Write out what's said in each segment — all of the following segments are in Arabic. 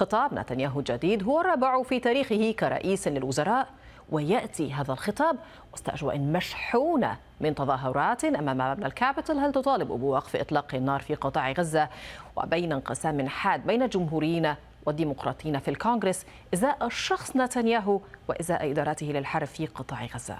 خطاب نتنياهو الجديد هو الرابع في تاريخه كرئيس للوزراء وياتي هذا الخطاب وسط اجواء مشحونه من تظاهرات امام مبنى الكابيتال هل تطالب بوقف اطلاق النار في قطاع غزه وبين انقسام حاد بين الجمهوريين والديمقراطيين في الكونغرس ازاء شخص نتنياهو وازاء ادارته للحرب في قطاع غزه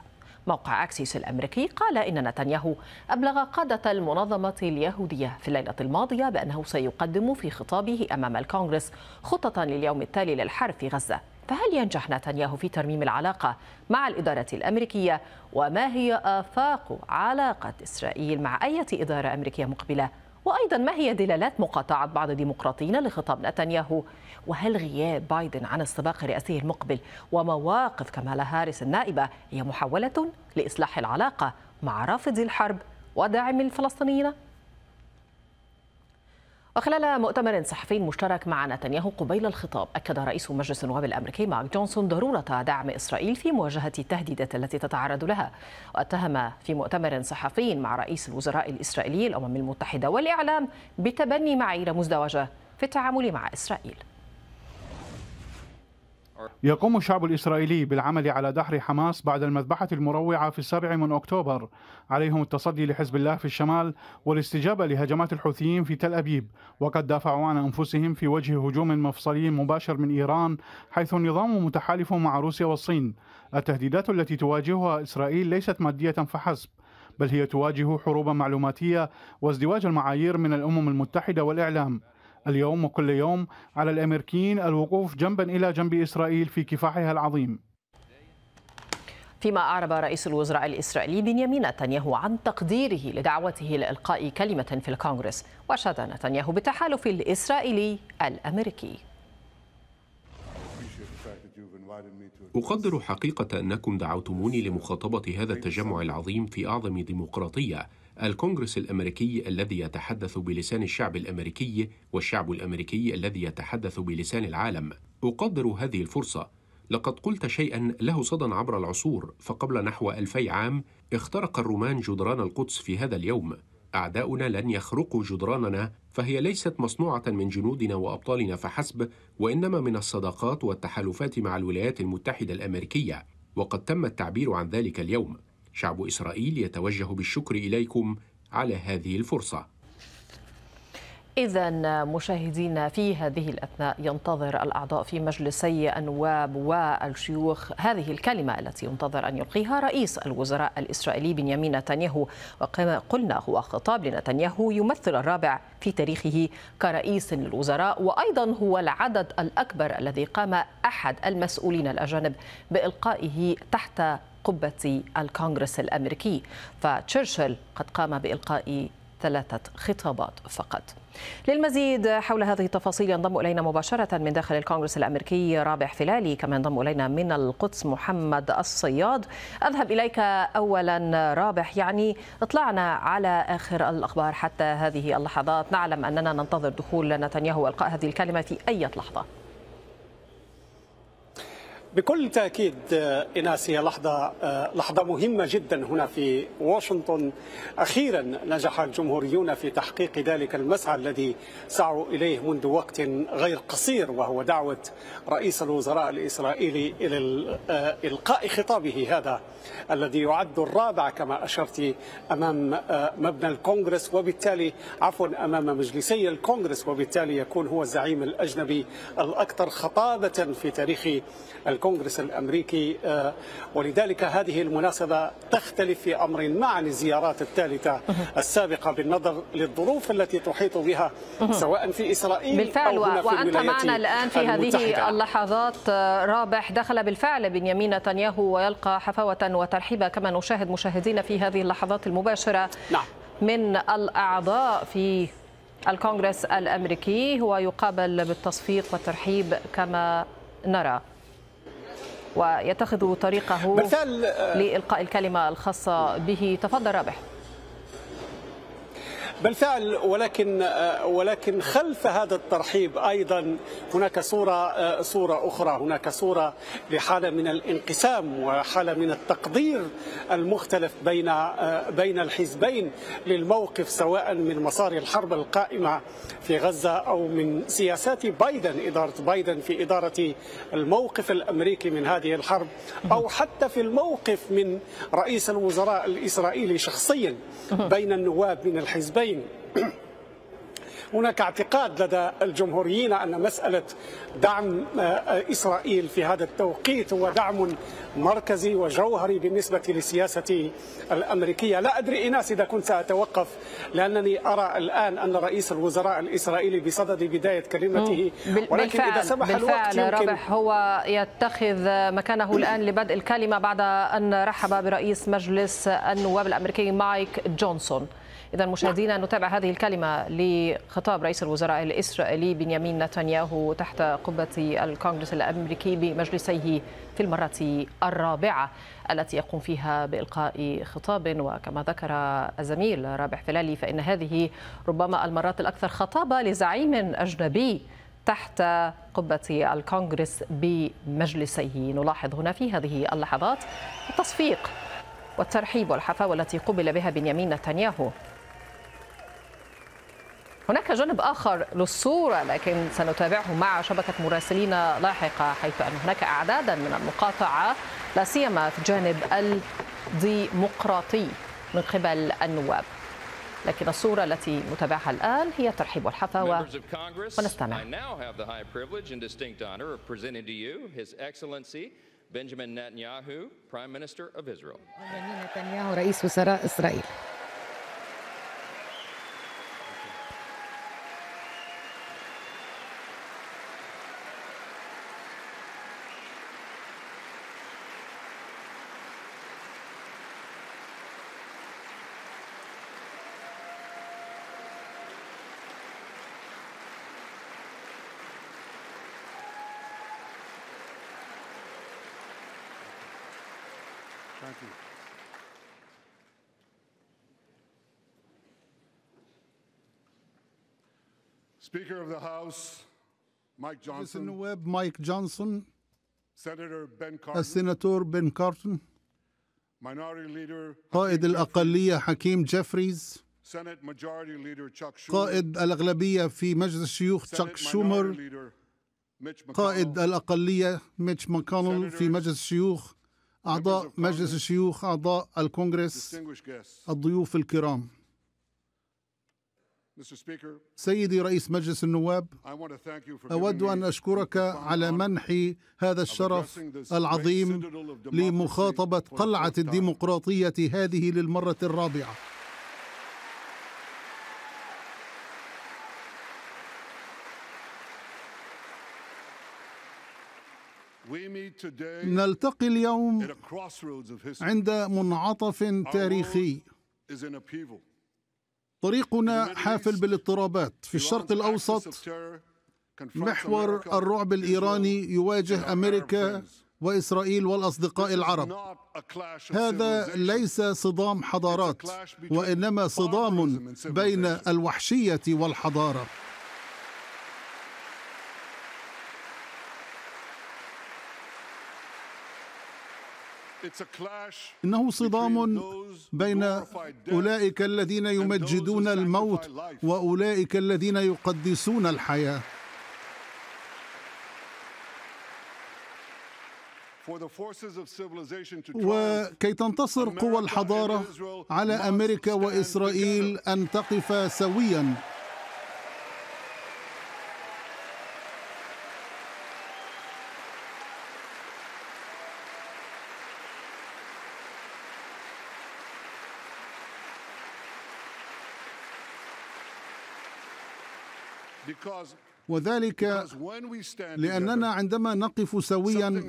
موقع أكسيس الأمريكي قال إن نتنياهو أبلغ قادة المنظمة اليهودية في الليلة الماضية بأنه سيقدم في خطابه أمام الكونغرس خطة لليوم التالي للحرب في غزة فهل ينجح نتنياهو في ترميم العلاقة مع الإدارة الأمريكية وما هي آفاق علاقة إسرائيل مع أي إدارة أمريكية مقبلة وأيضا ما هي دلالات مقاطعة بعض الديمقراطيين لخطاب نتنياهو وهل غياب بايدن عن السباق الرئاسي المقبل ومواقف كمالا هاريس النائبة هي محاولة لإصلاح العلاقة مع رافضي الحرب وداعم الفلسطينيين وخلال مؤتمر صحفي مشترك مع نتنياهو قبيل الخطاب أكد رئيس مجلس النواب الأمريكي مارك جونسون ضرورة دعم إسرائيل في مواجهة التهديدات التي تتعرض لها واتهم في مؤتمر صحفي مع رئيس الوزراء الإسرائيلي الأمم المتحدة والإعلام بتبني معايير مزدوجة في التعامل مع إسرائيل يقوم الشعب الإسرائيلي بالعمل على دحر حماس بعد المذبحة المروعة في السابع من أكتوبر عليهم التصدي لحزب الله في الشمال والاستجابة لهجمات الحوثيين في تل أبيب وقد دافعوا عن أنفسهم في وجه هجوم مفصلي مباشر من إيران حيث النظام متحالف مع روسيا والصين التهديدات التي تواجهها إسرائيل ليست مادية فحسب بل هي تواجه حروبا معلوماتية وازدواج المعايير من الأمم المتحدة والإعلام اليوم وكل يوم على الأمريكيين الوقوف جنبا إلى جنب إسرائيل في كفاحها العظيم فيما أعرب رئيس الوزراء الإسرائيلي بنيامين نتنياهو عن تقديره لدعوته لإلقاء كلمة في الكونغرس وأشاد نتنياهو بالتحالف الإسرائيلي الأمريكي أقدر حقيقة أنكم دعوتموني لمخاطبة هذا التجمع العظيم في أعظم ديمقراطية الكونغرس الامريكي الذي يتحدث بلسان الشعب الامريكي والشعب الامريكي الذي يتحدث بلسان العالم اقدر هذه الفرصه لقد قلت شيئا له صدى عبر العصور فقبل نحو الفي عام اخترق الرومان جدران القدس في هذا اليوم اعداؤنا لن يخرقوا جدراننا فهي ليست مصنوعه من جنودنا وابطالنا فحسب وانما من الصداقات والتحالفات مع الولايات المتحده الامريكيه وقد تم التعبير عن ذلك اليوم شعب إسرائيل يتوجه بالشكر إليكم على هذه الفرصة إذا مشاهدينا في هذه الأثناء ينتظر الأعضاء في مجلسي النواب والشيوخ هذه الكلمة التي ينتظر أن يلقيها رئيس الوزراء الإسرائيلي بنيامين نتنياهو وكما قلنا هو خطاب لنتنياهو يمثل الرابع في تاريخه كرئيس للوزراء وأيضا هو العدد الأكبر الذي قام أحد المسؤولين الأجانب بإلقائه تحت قبة الكونغرس الأمريكي فتشرشل قد قام بإلقاء ثلاثة خطابات فقط للمزيد حول هذه التفاصيل ينضم إلينا مباشرة من داخل الكونغرس الأمريكي رابح فلالي كما ينضم إلينا من القدس محمد الصياد أذهب إليك أولا رابح يعني اطلعنا على آخر الأخبار حتى هذه اللحظات نعلم أننا ننتظر دخول نتنياهو وإلقاء هذه الكلمة في أي لحظة بكل تأكيد آه، إناس هي لحظة آه، لحظة مهمة جدا هنا في واشنطن أخيرا نجح الجمهوريون في تحقيق ذلك المسعى الذي سعوا إليه منذ وقت غير قصير وهو دعوة رئيس الوزراء الإسرائيلي إلى آه، إلقاء خطابه هذا الذي يعد الرابع كما أشرت أمام مبنى الكونغرس وبالتالي عفوا أمام مجلسي الكونغرس وبالتالي يكون هو الزعيم الأجنبي الأكثر خطابة في تاريخ الكونغرس الأمريكي آه، ولذلك هذه المناسبة تختلف في أمر ما عن الزيارات الثالثة السابقة بالنظر للظروف التي تحيط بها سواء في إسرائيل بالفعل أو هنا في وأنت معنا الآن في هذه اللحظات آه، رابح دخل بالفعل بنيامين نتنياهو ويلقى حفاوة وترحيبا كما نشاهد مشاهدين في هذه اللحظات المباشرة نعم. من الأعضاء في الكونغرس الأمريكي هو يقابل بالتصفيق والترحيب كما نرى ويتخذ طريقه مثال آه، لإلقاء الكلمة الخاصة به تفضل رابح بالفعل ولكن آه، ولكن خلف هذا الترحيب ايضا هناك صوره آه، صوره اخرى هناك صوره لحاله من الانقسام وحاله من التقدير المختلف بين آه، بين الحزبين للموقف سواء من مسار الحرب القائمه في غزه او من سياسات بايدن اداره بايدن في اداره الموقف الامريكي من هذه الحرب او حتى في الموقف من رئيس الوزراء الاسرائيلي شخصيا بين النواب من الحزبين الجانبين هناك اعتقاد لدى الجمهوريين أن مسألة دعم آه، إسرائيل في هذا التوقيت هو دعم مركزي وجوهري بالنسبة للسياسة الأمريكية لا أدري إناس إذا كنت سأتوقف لأنني أرى الآن أن رئيس الوزراء الإسرائيلي بصدد بداية كلمته ولكن إذا سمح بالفعل الوقت يمكن رابح هو يتخذ مكانه الآن لبدء الكلمة بعد أن رحب برئيس مجلس النواب الأمريكي مايك جونسون إذا مشاهدينا نتابع هذه الكلمة لخطاب رئيس الوزراء الإسرائيلي بنيامين نتنياهو تحت قبة الكونغرس الأمريكي بمجلسيه في المرة الرابعة التي يقوم فيها بإلقاء خطاب وكما ذكر الزميل رابح فلالي فإن هذه ربما المرات الأكثر خطابة لزعيم أجنبي تحت قبة الكونغرس بمجلسيه نلاحظ هنا في هذه اللحظات التصفيق والترحيب والحفاوة التي قبل بها بنيامين نتنياهو هناك جانب آخر للصورة لكن سنتابعه مع شبكة مراسلين لاحقة حيث أن هناك أعدادا من المقاطعة لا سيما في الجانب الديمقراطي من قبل النواب لكن الصورة التي نتابعها الآن هي ترحيب الحفاوة ونستمع بنجامين نتنياهو رئيس وزراء إسرائيل Speaker of the House, Mike Johnson. رئيس النواب مايك جونسون. Senator Ben Cardin. السناتور بن كارتون. Minority leader. قائد الأقلية حكيم جيفريز. Senate Majority Leader Chuck Schumer. قائد الأغلبية في مجلس الشيوخ تشاك شومر قائد الأقلية ميتش ماكونل في مجلس الشيوخ أعضاء مجلس الشيوخ أعضاء الكونغرس الضيوف الكرام سيدي رئيس مجلس النواب اود ان اشكرك على منحي هذا الشرف العظيم لمخاطبه قلعه الديمقراطيه هذه للمره الرابعه نلتقي اليوم عند منعطف تاريخي طريقنا حافل بالاضطرابات في الشرق الاوسط محور الرعب الايراني يواجه امريكا واسرائيل والاصدقاء العرب هذا ليس صدام حضارات وانما صدام بين الوحشيه والحضاره انه صدام بين اولئك الذين يمجدون الموت واولئك الذين يقدسون الحياه وكي تنتصر قوى الحضاره على امريكا واسرائيل ان تقف سويا وذلك لاننا عندما نقف سويا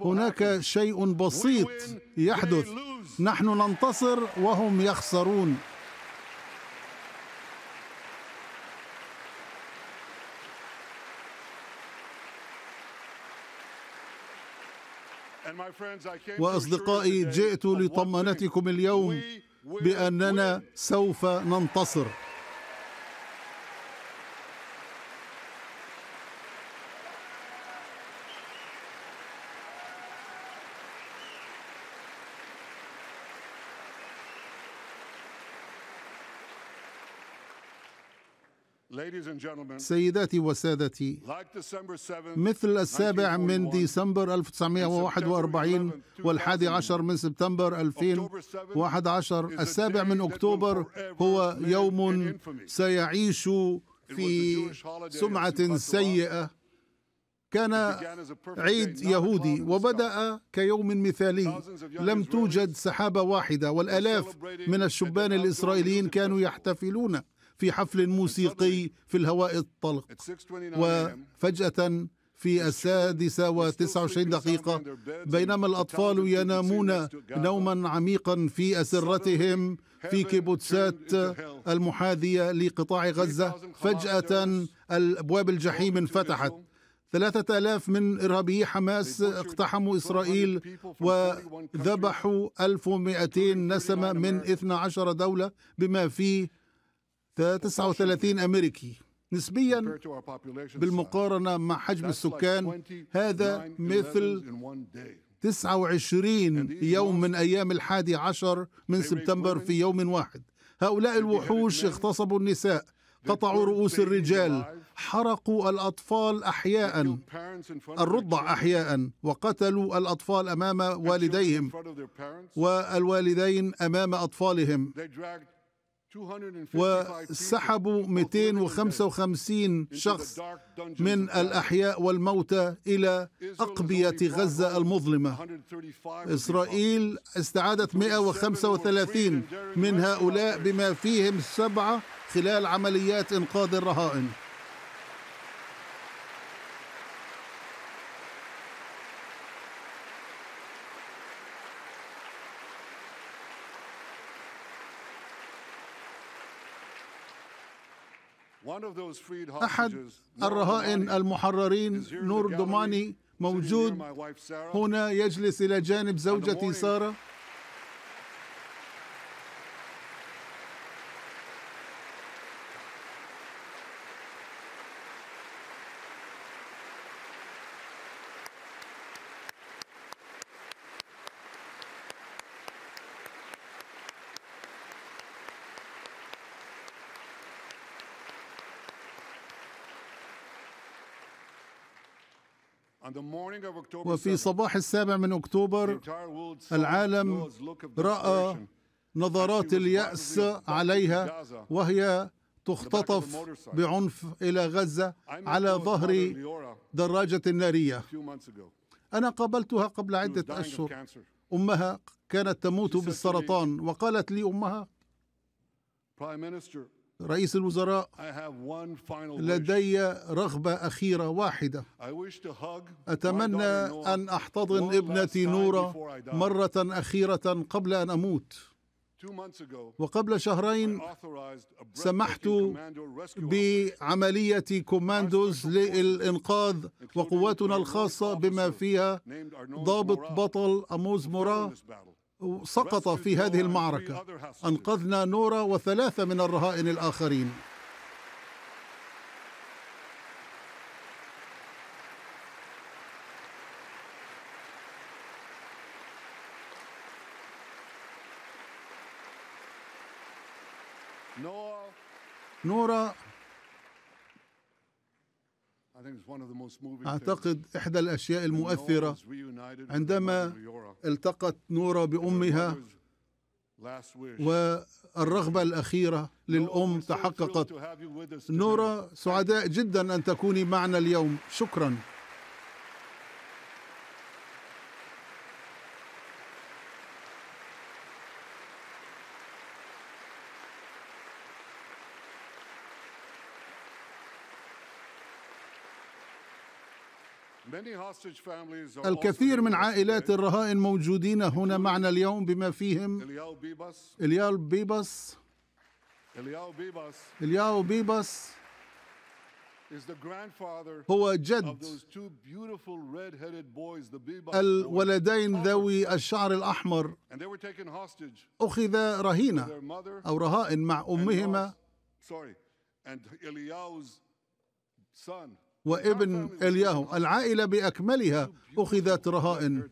هناك شيء بسيط يحدث نحن ننتصر وهم يخسرون واصدقائي جئت لطمانتكم اليوم باننا سوف ننتصر سيداتي وسادتي مثل السابع من ديسمبر 1941 والحادي عشر من سبتمبر 2011 السابع من أكتوبر هو يوم سيعيش في سمعة سيئة كان عيد يهودي وبدا كيوم مثالي لم توجد سحابه واحده والالاف من الشبان الاسرائيليين كانوا يحتفلون في حفل موسيقي في الهواء الطلق وفجأة في السادسة وتسعة وعشرين دقيقة بينما الأطفال ينامون نوما عميقا في أسرتهم في كيبوتسات المحاذية لقطاع غزة فجأة الأبواب الجحيم انفتحت ثلاثة آلاف من إرهابي حماس اقتحموا إسرائيل وذبحوا 1200 نسمة من 12 دولة بما فيه 39 أمريكي نسبيا بالمقارنة مع حجم السكان هذا مثل 29 يوم من أيام الحادي عشر من سبتمبر في يوم واحد هؤلاء الوحوش اغتصبوا النساء قطعوا رؤوس الرجال حرقوا الأطفال أحياء الرضع أحياء وقتلوا الأطفال أمام والديهم والوالدين أمام أطفالهم وسحبوا 255 شخص من الأحياء والموتى إلى أقبية غزة المظلمة إسرائيل استعادت 135 من هؤلاء بما فيهم سبعة خلال عمليات إنقاذ الرهائن أحد الرهائن المحررين نور دوماني موجود هنا يجلس إلى جانب زوجتي سارة وفي صباح السابع من أكتوبر العالم رأى نظرات اليأس عليها وهي تختطف بعنف إلى غزة على ظهر دراجة نارية أنا قابلتها قبل عدة أشهر أمها كانت تموت بالسرطان وقالت لي أمها رئيس الوزراء لدي رغبة أخيرة واحدة أتمنى أن أحتضن ابنتي نورة مرة أخيرة قبل أن أموت وقبل شهرين سمحت بعملية كوماندوز للإنقاذ وقواتنا الخاصة بما فيها ضابط بطل أموز مورا سقط في هذه المعركة أنقذنا نورا وثلاثة من الرهائن الآخرين نورا أعتقد إحدى الأشياء المؤثرة عندما التقت نورا بأمها والرغبة الأخيرة للأم تحققت نورا سعداء جدا أن تكوني معنا اليوم شكرا الكثير من عائلات الرهائن موجودين هنا معنا اليوم بما فيهم إلياو بيبس إلياو بيبس هو جد الولدين ذوي الشعر الأحمر أخذ رهينة أو رهائن مع أمهما وابن الياهو العائله باكملها اخذت رهائن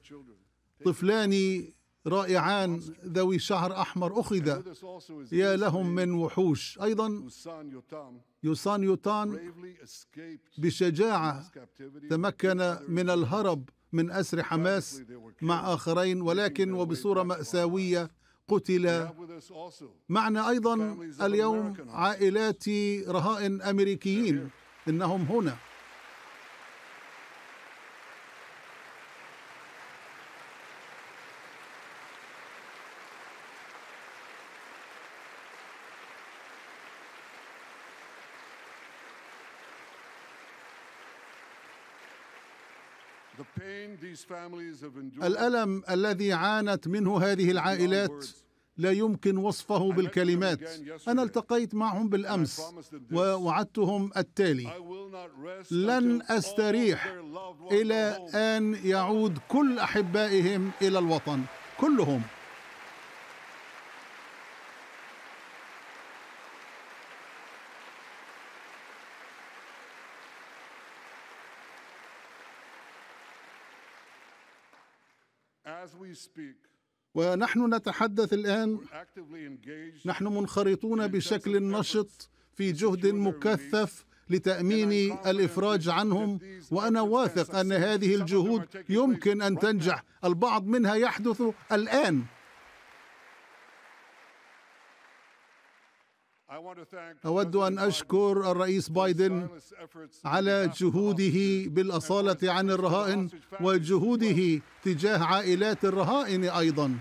طفلان رائعان ذوي شعر احمر اخذ يا لهم من وحوش ايضا يوسان يوتان بشجاعه تمكن من الهرب من اسر حماس مع اخرين ولكن وبصوره ماساويه قتل معنا ايضا اليوم عائلات رهائن امريكيين انهم هنا الالم الذي عانت منه هذه العائلات لا يمكن وصفه بالكلمات انا التقيت معهم بالامس ووعدتهم التالي لن استريح الى ان يعود كل احبائهم الى الوطن كلهم ونحن نتحدث الآن نحن منخرطون بشكل نشط في جهد مكثف لتأمين الإفراج عنهم وأنا واثق أن هذه الجهود يمكن أن تنجح البعض منها يحدث الآن اود ان اشكر الرئيس بايدن على جهوده بالاصاله عن الرهائن وجهوده تجاه عائلات الرهائن ايضا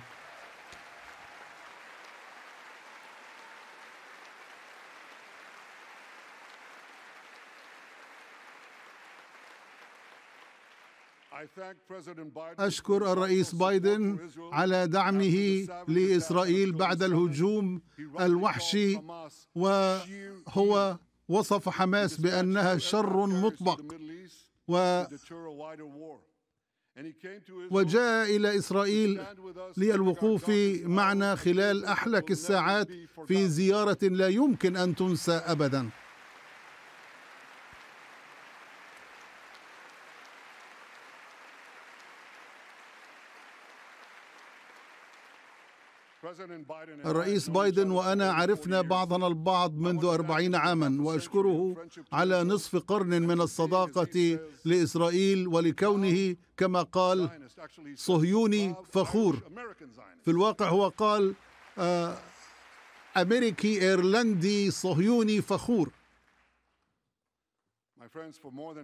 أشكر الرئيس بايدن على دعمه لإسرائيل بعد الهجوم الوحشي وهو وصف حماس بأنها شر مطبق و وجاء إلى إسرائيل للوقوف معنا خلال أحلك الساعات في زيارة لا يمكن أن تنسى أبداً الرئيس بايدن وأنا عرفنا بعضنا البعض منذ أربعين عاما وأشكره على نصف قرن من الصداقة لإسرائيل ولكونه كما قال صهيوني فخور في الواقع هو قال آه، أمريكي إيرلندي صهيوني فخور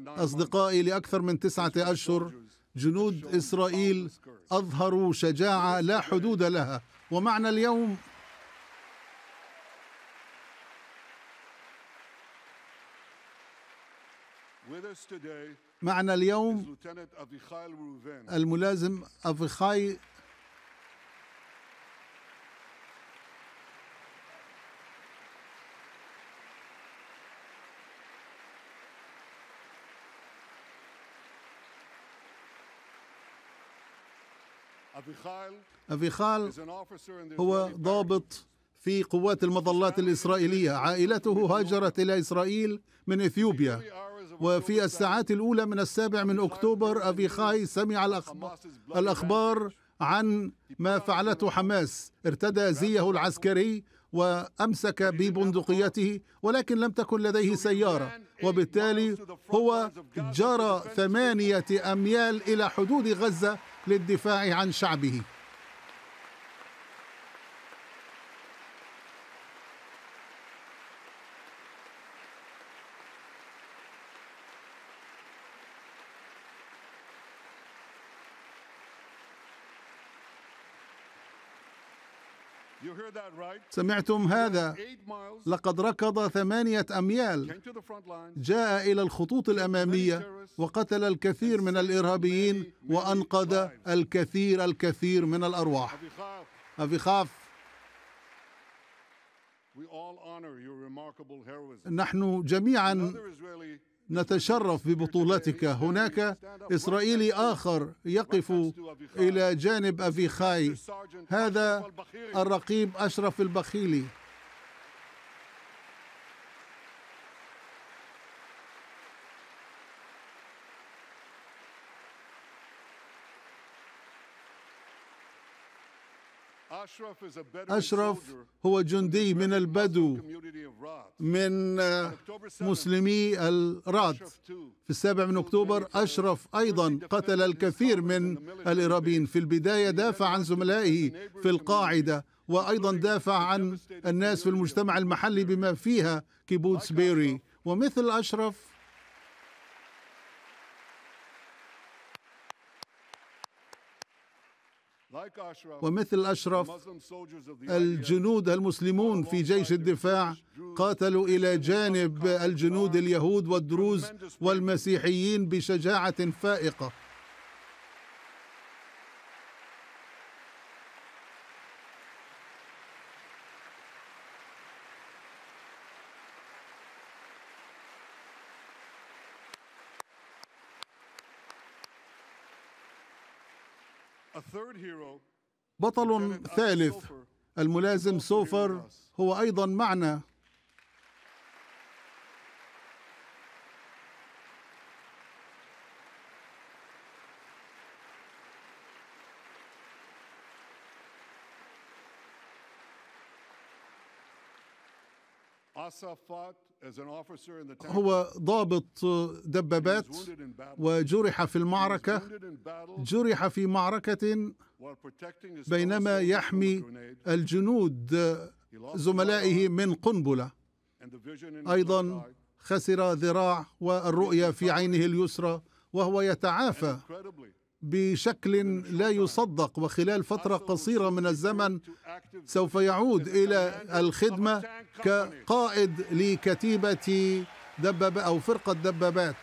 أصدقائي لأكثر من تسعة أشهر جنود إسرائيل أظهروا شجاعة لا حدود لها ومعنا اليوم معنا اليوم الملازم أفيخاي أفيخال هو ضابط في قوات المظلات الإسرائيلية عائلته هاجرت إلى إسرائيل من إثيوبيا وفي الساعات الأولى من السابع من أكتوبر أفيخاي سمع الأخبار, عن ما فعلته حماس ارتدى زيه العسكري وامسك ببندقيته ولكن لم تكن لديه سياره وبالتالي هو جرى ثمانيه اميال الى حدود غزه للدفاع عن شعبه سمعتم هذا لقد ركض ثمانيه اميال جاء الى الخطوط الاماميه وقتل الكثير من الارهابيين وانقذ الكثير الكثير من الارواح افيخاف نحن جميعا نتشرف ببطولتك هناك إسرائيلي آخر يقف إلى جانب أفيخاي هذا الرقيب أشرف البخيلي أشرف هو جندي من البدو من آه، مسلمي الراد في السابع من أكتوبر أشرف أيضا قتل الكثير من الإرابيين في البداية دافع عن زملائه في القاعدة وأيضا دافع عن الناس في المجتمع المحلي بما فيها كيبوتس بيري ومثل أشرف ومثل أشرف الجنود المسلمون في جيش الدفاع قاتلوا إلى جانب الجنود اليهود والدروز والمسيحيين بشجاعة فائقة بطل ثالث الملازم سوفر هو أيضا معنا هو ضابط دبابات وجرح في المعركة جرح في معركة بينما يحمي الجنود زملائه من قنبلة أيضا خسر ذراع والرؤية في عينه اليسرى وهو يتعافى بشكل لا يصدق وخلال فترة قصيرة من الزمن سوف يعود إلى الخدمة كقائد لكتيبة دبابة أو فرقة دبابات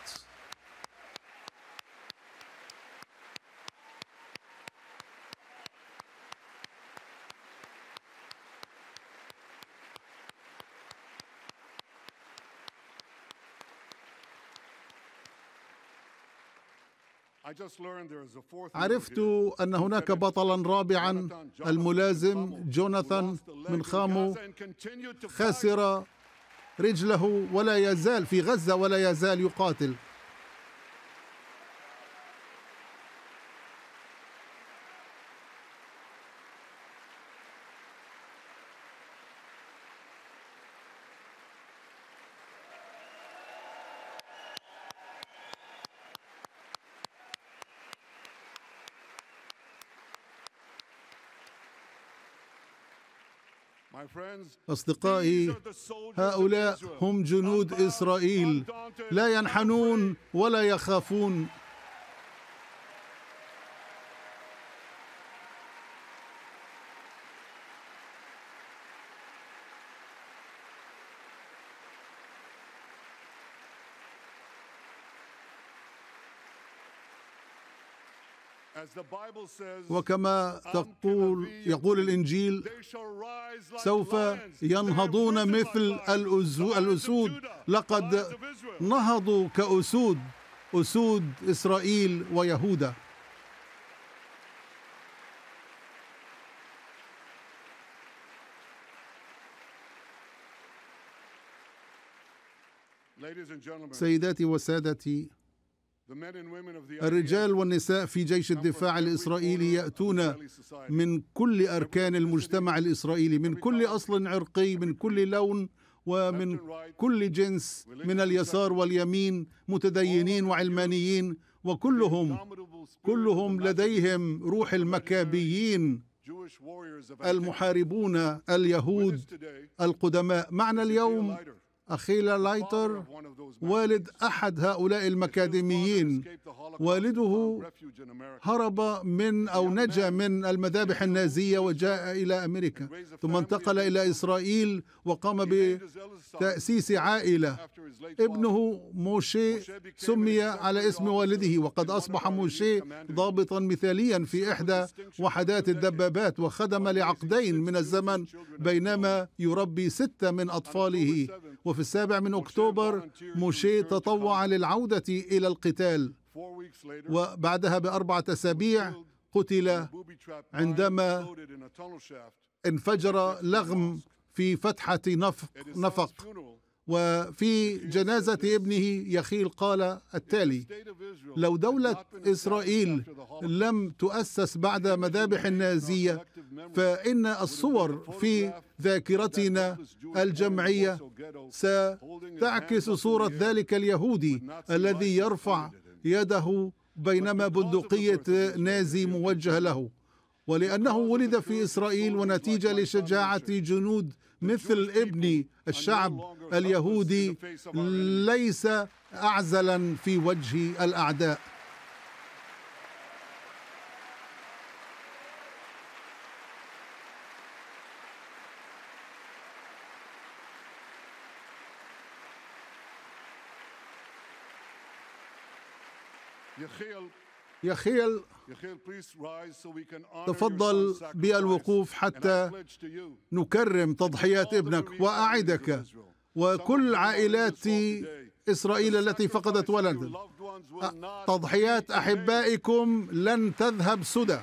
عرفت أن هناك بطلا رابعا الملازم جوناثان من خامو خسر رجله ولا يزال في غزة ولا يزال يقاتل أصدقائي هؤلاء هم جنود إسرائيل لا ينحنون ولا يخافون وكما تقول يقول الانجيل سوف ينهضون مثل الاسود لقد نهضوا كاسود اسود اسرائيل ويهودا سيداتي وسادتي الرجال والنساء في جيش الدفاع الاسرائيلي ياتون من كل اركان المجتمع الاسرائيلي من كل اصل عرقي من كل لون ومن كل جنس من اليسار واليمين متدينين وعلمانيين وكلهم كلهم لديهم روح المكابيين المحاربون اليهود القدماء معنا اليوم أخيلا لايتر والد أحد هؤلاء المكاديميين والده هرب من أو نجا من المذابح النازية وجاء إلى أمريكا ثم انتقل إلى إسرائيل وقام بتأسيس عائلة ابنه موشي سمي على اسم والده وقد أصبح موشي ضابطا مثاليا في إحدى وحدات الدبابات وخدم لعقدين من الزمن بينما يربي ستة من أطفاله وفي في السابع من أكتوبر موشي تطوع للعودة إلى القتال وبعدها بأربعة أسابيع قتل عندما انفجر لغم في فتحة نفق, نفق وفي جنازة ابنه يخيل قال التالي لو دولة إسرائيل لم تؤسس بعد مذابح النازية فإن الصور في ذاكرتنا الجمعية ستعكس صورة ذلك اليهودي الذي يرفع يده بينما بندقية نازي موجهة له ولأنه ولد في إسرائيل ونتيجة لشجاعة جنود مثل ابني الشعب اليهودي ليس أعزلا في وجه الأعداء يخيل يا خيل تفضل بالوقوف حتى نكرم تضحيات ابنك واعدك وكل عائلات اسرائيل التي فقدت ولدا تضحيات احبائكم لن تذهب سدى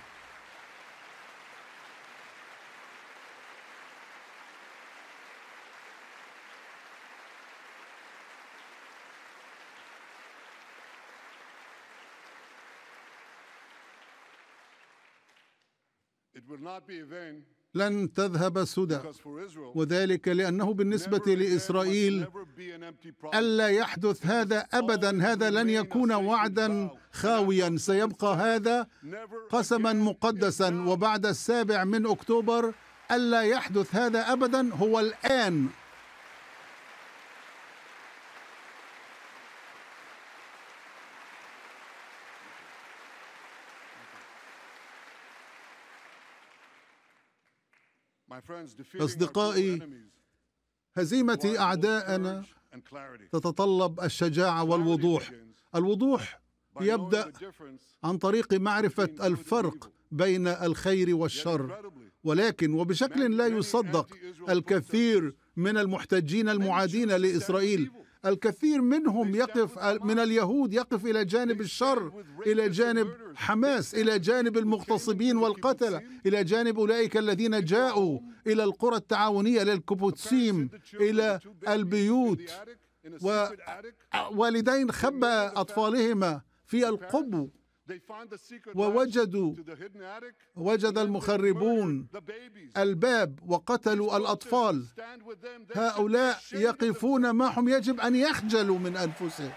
لن تذهب سدى وذلك لانه بالنسبه لاسرائيل الا يحدث هذا ابدا هذا لن يكون وعدا خاويا سيبقى هذا قسما مقدسا وبعد السابع من اكتوبر الا يحدث هذا ابدا هو الان أصدقائي هزيمة أعدائنا تتطلب الشجاعة والوضوح الوضوح يبدأ عن طريق معرفة الفرق بين الخير والشر ولكن وبشكل لا يصدق الكثير من المحتجين المعادين لإسرائيل الكثير منهم يقف من اليهود يقف الى جانب الشر الى جانب حماس الى جانب المغتصبين والقتله الى جانب اولئك الذين جاءوا الى القرى التعاونيه للكبوتسيم الى البيوت ووالدين خبا اطفالهما في القبو ووجدوا وجد المخربون الباب وقتلوا الأطفال هؤلاء يقفون معهم يجب أن يخجلوا من أنفسهم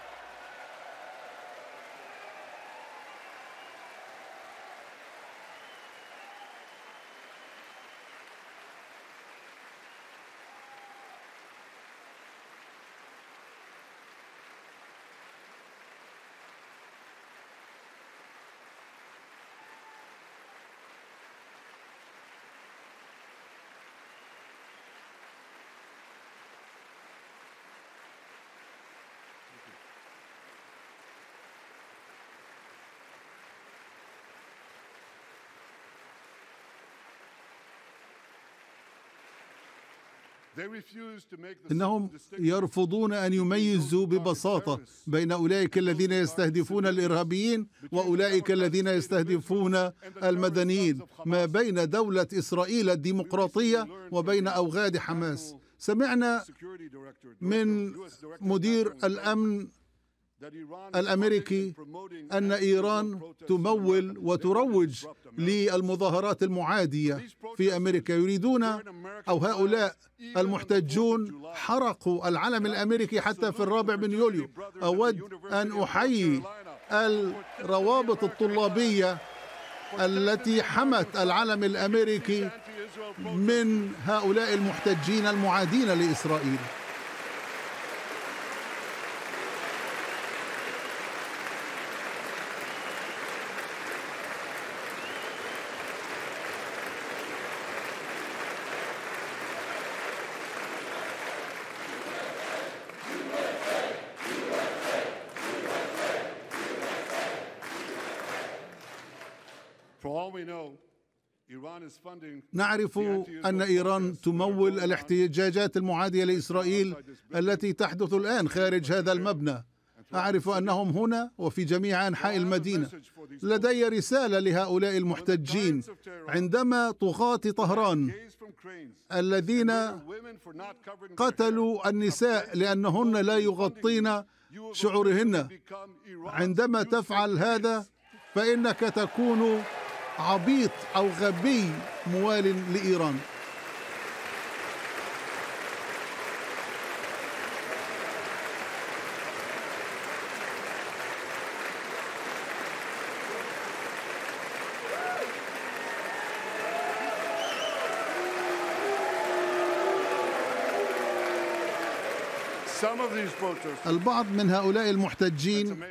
انهم يرفضون ان يميزوا ببساطه بين اولئك الذين يستهدفون الارهابيين واولئك الذين يستهدفون المدنيين ما بين دوله اسرائيل الديمقراطيه وبين اوغاد حماس سمعنا من مدير الامن الامريكي ان ايران تمول وتروج للمظاهرات المعاديه في امريكا يريدون او هؤلاء المحتجون حرقوا العلم الامريكي حتى في الرابع من يوليو اود ان احيي الروابط الطلابيه التي حمت العلم الامريكي من هؤلاء المحتجين المعادين لاسرائيل نعرف أن إيران تمول الاحتجاجات المعادية لإسرائيل التي تحدث الآن خارج هذا المبنى أعرف أنهم هنا وفي جميع أنحاء المدينة لدي رسالة لهؤلاء المحتجين عندما طغاة طهران الذين قتلوا النساء لأنهن لا يغطين شعورهن عندما تفعل هذا فإنك تكون عبيط أو غبي موال لإيران البعض من هؤلاء المحتجين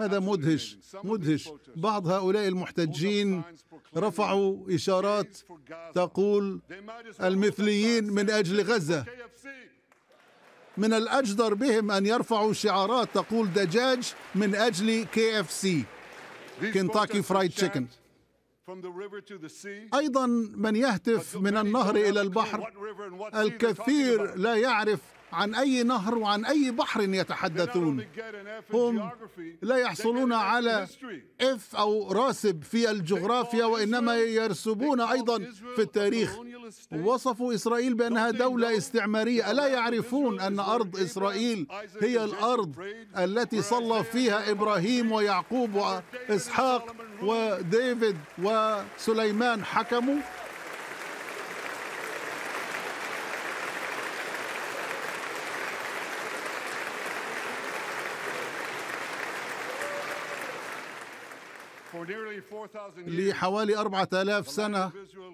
هذا مدهش مدهش بعض هؤلاء المحتجين رفعوا إشارات تقول المثليين من أجل غزة من الأجدر بهم أن يرفعوا شعارات تقول دجاج من أجل كي اف سي كنتاكي فرايد تشيكن أيضا من يهتف من النهر إلى البحر الكثير لا يعرف عن أي نهر وعن أي بحر يتحدثون هم لا يحصلون على إف أو راسب في الجغرافيا وإنما يرسبون أيضا في التاريخ وصفوا إسرائيل بأنها دولة استعمارية ألا يعرفون أن أرض إسرائيل هي الأرض التي صلى فيها إبراهيم ويعقوب وإسحاق وديفيد وسليمان حكموا لحوالي 4000 سنة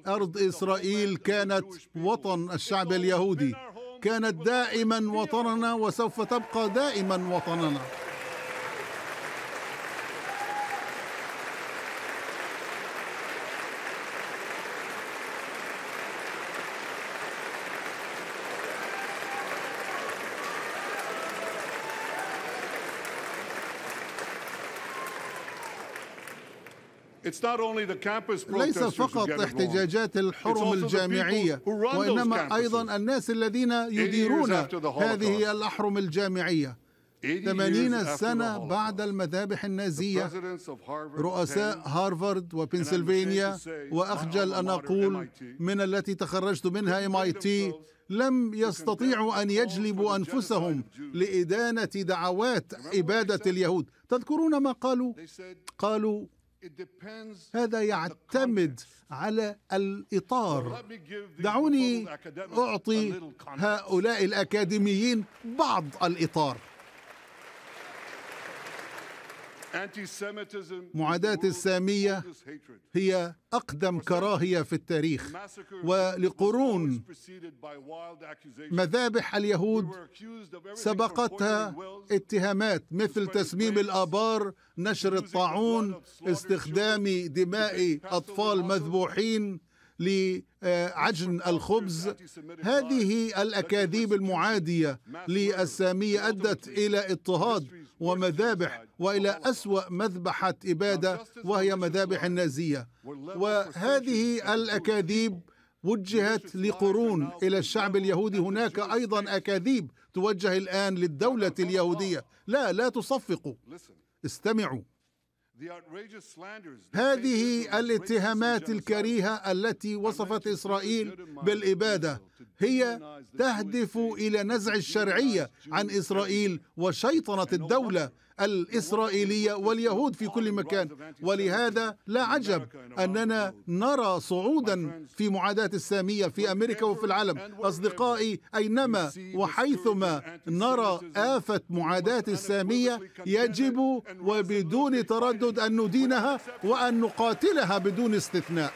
أرض إسرائيل كانت وطن الشعب اليهودي كانت دائما وطننا وسوف تبقى دائما وطننا ليس فقط احتجاجات الحرم الجامعية وإنما أيضا الناس الذين يديرون هذه الأحرم الجامعية 80 سنة بعد المذابح النازية رؤساء هارفارد وبنسلفانيا وأخجل أن أقول من التي تخرجت منها ام اي تي لم يستطيعوا أن يجلبوا أنفسهم لإدانة دعوات إبادة اليهود تذكرون ما قالوا؟ قالوا هذا يعتمد على الاطار دعوني اعطي هؤلاء الاكاديميين بعض الاطار معاداة السامية هي أقدم كراهية في التاريخ ولقرون مذابح اليهود سبقتها اتهامات مثل تسميم الآبار نشر الطاعون استخدام دماء أطفال مذبوحين لعجن الخبز هذه الأكاذيب المعادية للسامية أدت إلى اضطهاد ومذابح وإلى أسوأ مذبحة إبادة وهي مذابح النازية وهذه الأكاذيب وجهت لقرون الى الشعب اليهودي هناك ايضا اكاذيب توجه الان للدوله اليهوديه لا لا تصفقوا استمعوا هذه الاتهامات الكريهه التي وصفت اسرائيل بالاباده هي تهدف الى نزع الشرعيه عن اسرائيل وشيطنه الدوله الإسرائيلية واليهود في كل مكان ولهذا لا عجب أننا نرى صعودا في معاداة السامية في أمريكا وفي العالم أصدقائي أينما وحيثما نرى آفة معاداة السامية يجب وبدون تردد أن ندينها وأن نقاتلها بدون استثناء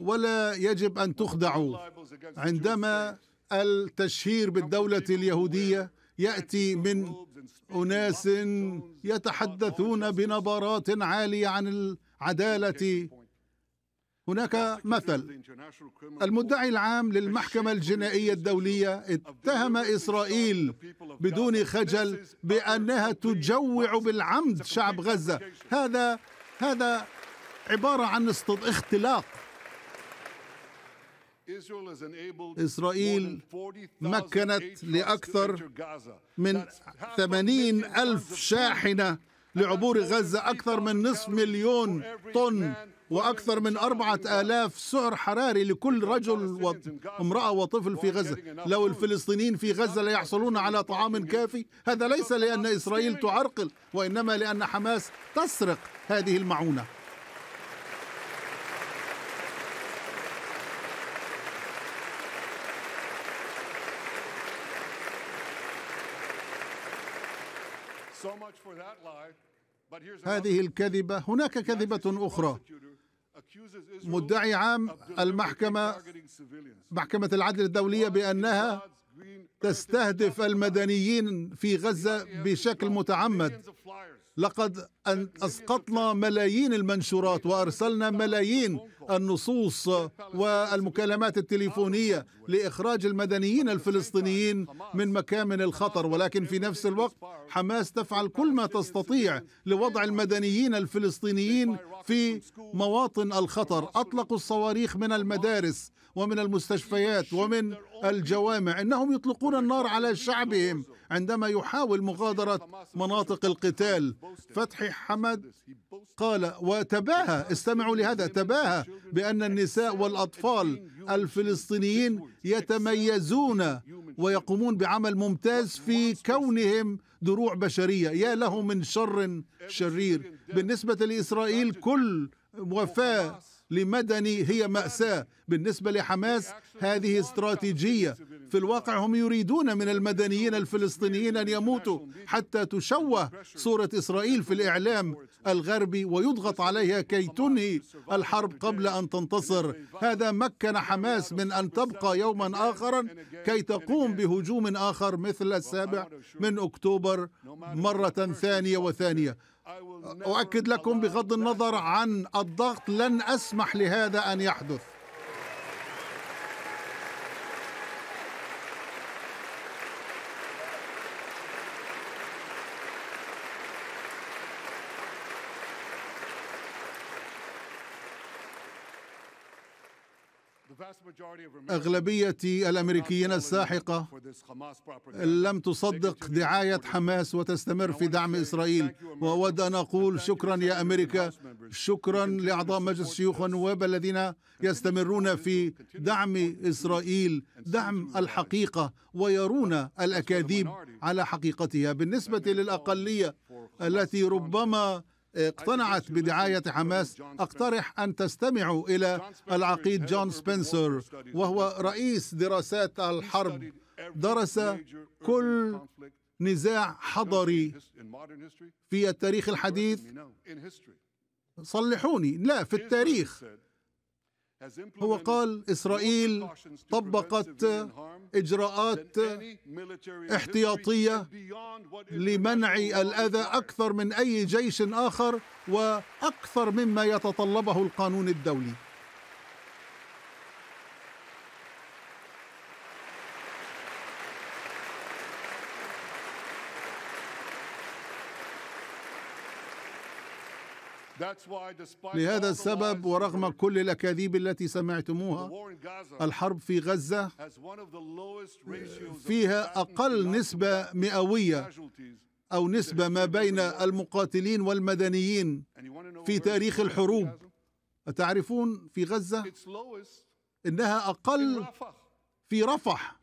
ولا يجب أن تخدعوا عندما التشهير بالدولة اليهودية يأتي من أناس يتحدثون بنبرات عالية عن العدالة هناك مثل المدعي العام للمحكمة الجنائية الدولية اتهم إسرائيل بدون خجل بأنها تجوع بالعمد شعب غزة هذا هذا عبارة عن اختلاق إسرائيل مكنت لأكثر من ثمانين ألف شاحنة لعبور غزة أكثر من نصف مليون طن وأكثر من أربعة آلاف سعر حراري لكل رجل وامرأة وطفل في غزة لو الفلسطينيين في غزة لا يحصلون على طعام كافي هذا ليس لأن إسرائيل تعرقل وإنما لأن حماس تسرق هذه المعونة هذه الكذبة هناك كذبة أخرى مدعي عام المحكمة محكمة العدل الدولية بأنها تستهدف المدنيين في غزة بشكل متعمد لقد أسقطنا ملايين المنشورات وأرسلنا ملايين النصوص والمكالمات التليفونية لإخراج المدنيين الفلسطينيين من مكامن الخطر ولكن في نفس الوقت حماس تفعل كل ما تستطيع لوضع المدنيين الفلسطينيين في مواطن الخطر أطلقوا الصواريخ من المدارس ومن المستشفيات ومن الجوامع إنهم يطلقون النار على شعبهم عندما يحاول مغادرة مناطق القتال فتحي حمد قال وتباهى استمعوا لهذا تباهى بأن النساء والأطفال الفلسطينيين يتميزون ويقومون بعمل ممتاز في كونهم دروع بشرية يا له من شر شرير بالنسبة لإسرائيل كل وفاة لمدني هي مأساة بالنسبة لحماس هذه استراتيجية في الواقع هم يريدون من المدنيين الفلسطينيين أن يموتوا حتى تشوه صورة إسرائيل في الإعلام الغربي ويضغط عليها كي تنهي الحرب قبل أن تنتصر هذا مكن حماس من أن تبقى يوما آخرا كي تقوم بهجوم آخر مثل السابع من أكتوبر مرة ثانية وثانية أؤكد لكم بغض النظر عن الضغط لن أسمح لهذا أن يحدث أغلبية الأمريكيين الساحقة لم تصدق دعاية حماس وتستمر في دعم إسرائيل وأود أن أقول شكرا يا أمريكا شكرا لأعضاء مجلس الشيوخ والنواب الذين يستمرون في دعم إسرائيل دعم الحقيقة ويرون الأكاذيب على حقيقتها بالنسبة للأقلية التي ربما اقتنعت بدعاية حماس أقترح أن تستمعوا إلى العقيد جون سبنسر وهو رئيس دراسات الحرب درس كل نزاع حضري في التاريخ الحديث صلحوني لا في التاريخ هو قال إسرائيل طبقت إجراءات احتياطية لمنع الأذى أكثر من أي جيش آخر وأكثر مما يتطلبه القانون الدولي لهذا السبب ورغم كل الاكاذيب التي سمعتموها الحرب في غزه فيها اقل نسبه مئويه او نسبه ما بين المقاتلين والمدنيين في تاريخ الحروب اتعرفون في غزه انها اقل في رفح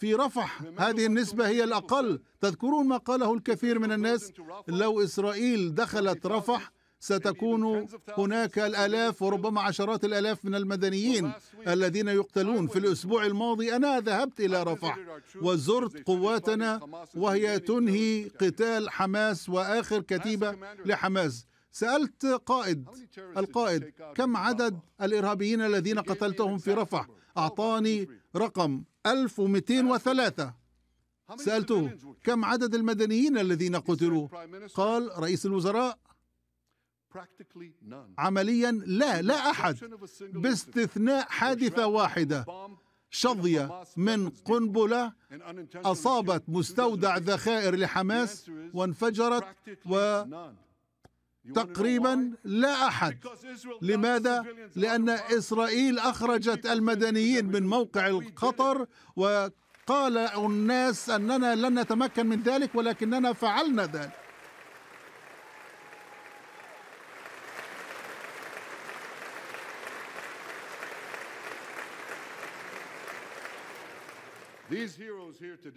في رفح هذه النسبة هي الأقل تذكرون ما قاله الكثير من الناس لو إسرائيل دخلت رفح ستكون هناك الالاف وربما عشرات الالاف من المدنيين الذين يقتلون في الاسبوع الماضي انا ذهبت الى رفح وزرت قواتنا وهي تنهي قتال حماس واخر كتيبه لحماس سالت قائد القائد كم عدد الارهابيين الذين قتلتهم في رفح اعطاني رقم 1203 سالته كم عدد المدنيين الذين قتلوا قال رئيس الوزراء عمليا لا لا احد باستثناء حادثه واحده شظية من قنبلة أصابت مستودع ذخائر لحماس وانفجرت و تقريبا لا أحد لماذا؟ لأن إسرائيل أخرجت المدنيين من موقع الخطر وقال الناس أننا لن نتمكن من ذلك ولكننا فعلنا ذلك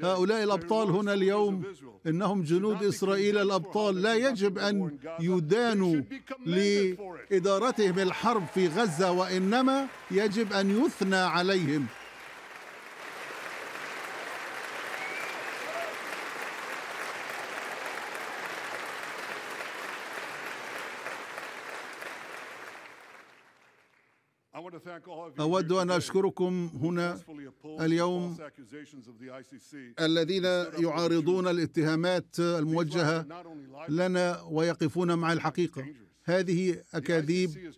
هؤلاء الأبطال هنا اليوم إنهم جنود إسرائيل الأبطال لا يجب أن يدانوا لإدارتهم الحرب في غزة وإنما يجب أن يثنى عليهم أود أن أشكركم هنا اليوم الذين يعارضون الاتهامات الموجهة لنا ويقفون مع الحقيقة هذه أكاذيب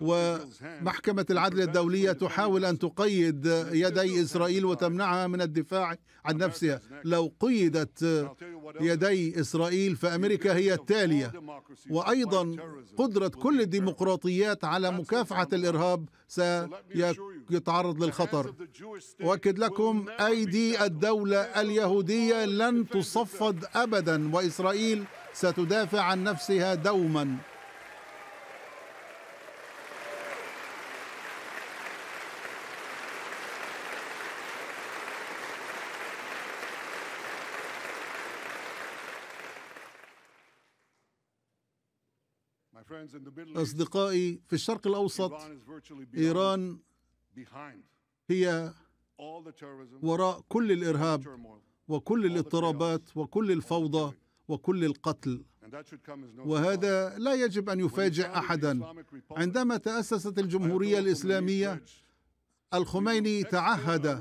ومحكمة العدل الدولية تحاول أن تقيد يدي إسرائيل وتمنعها من الدفاع عن نفسها لو قيدت يدي إسرائيل فأمريكا هي التالية وأيضا قدرة كل الديمقراطيات على مكافحة الإرهاب سيتعرض للخطر أؤكد لكم أيدي الدولة اليهودية لن تصفد أبدا وإسرائيل ستدافع عن نفسها دوما أصدقائي في الشرق الأوسط إيران هي وراء كل الإرهاب وكل الاضطرابات وكل الفوضى وكل القتل وهذا لا يجب ان يفاجئ احدا عندما تاسست الجمهوريه الاسلاميه الخميني تعهد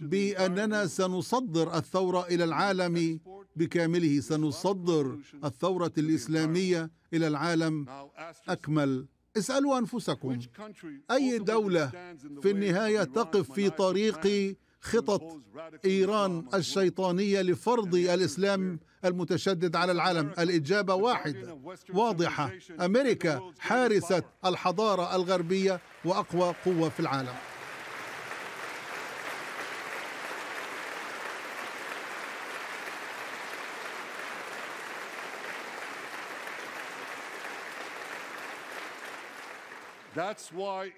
باننا سنصدر الثوره الى العالم بكامله سنصدر الثوره الاسلاميه الى العالم اكمل اسالوا انفسكم اي دوله في النهايه تقف في طريق خطط ايران الشيطانيه لفرض الاسلام المتشدد على العالم الاجابه واحده واضحه امريكا حارسه الحضاره الغربيه واقوى قوه في العالم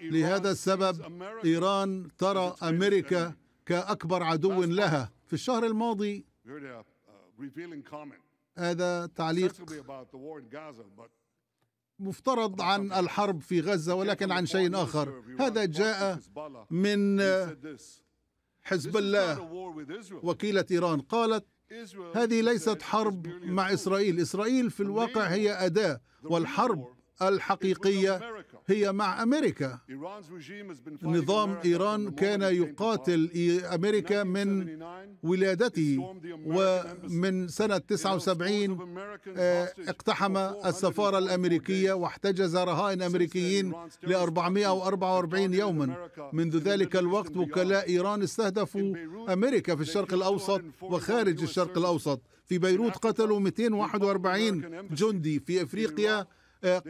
لهذا السبب إيران ترى أمريكا كأكبر عدو لها في الشهر الماضي uh, هذا تعليق مفترض عن الحرب في غزة ولكن عن شيء آخر هذا جاء من حزب الله وكيلة إيران قالت هذه ليست حرب مع إسرائيل إسرائيل في الواقع هي أداة والحرب الحقيقية هي مع أمريكا نظام إيران كان يقاتل أمريكا من ولادته ومن سنة 79 آه، اقتحم السفارة الأمريكية واحتجز رهائن أمريكيين ل 444 يوما منذ ذلك الوقت وكلاء إيران استهدفوا أمريكا في الشرق الأوسط وخارج الشرق الأوسط في بيروت قتلوا 241 جندي في افريقيا آه،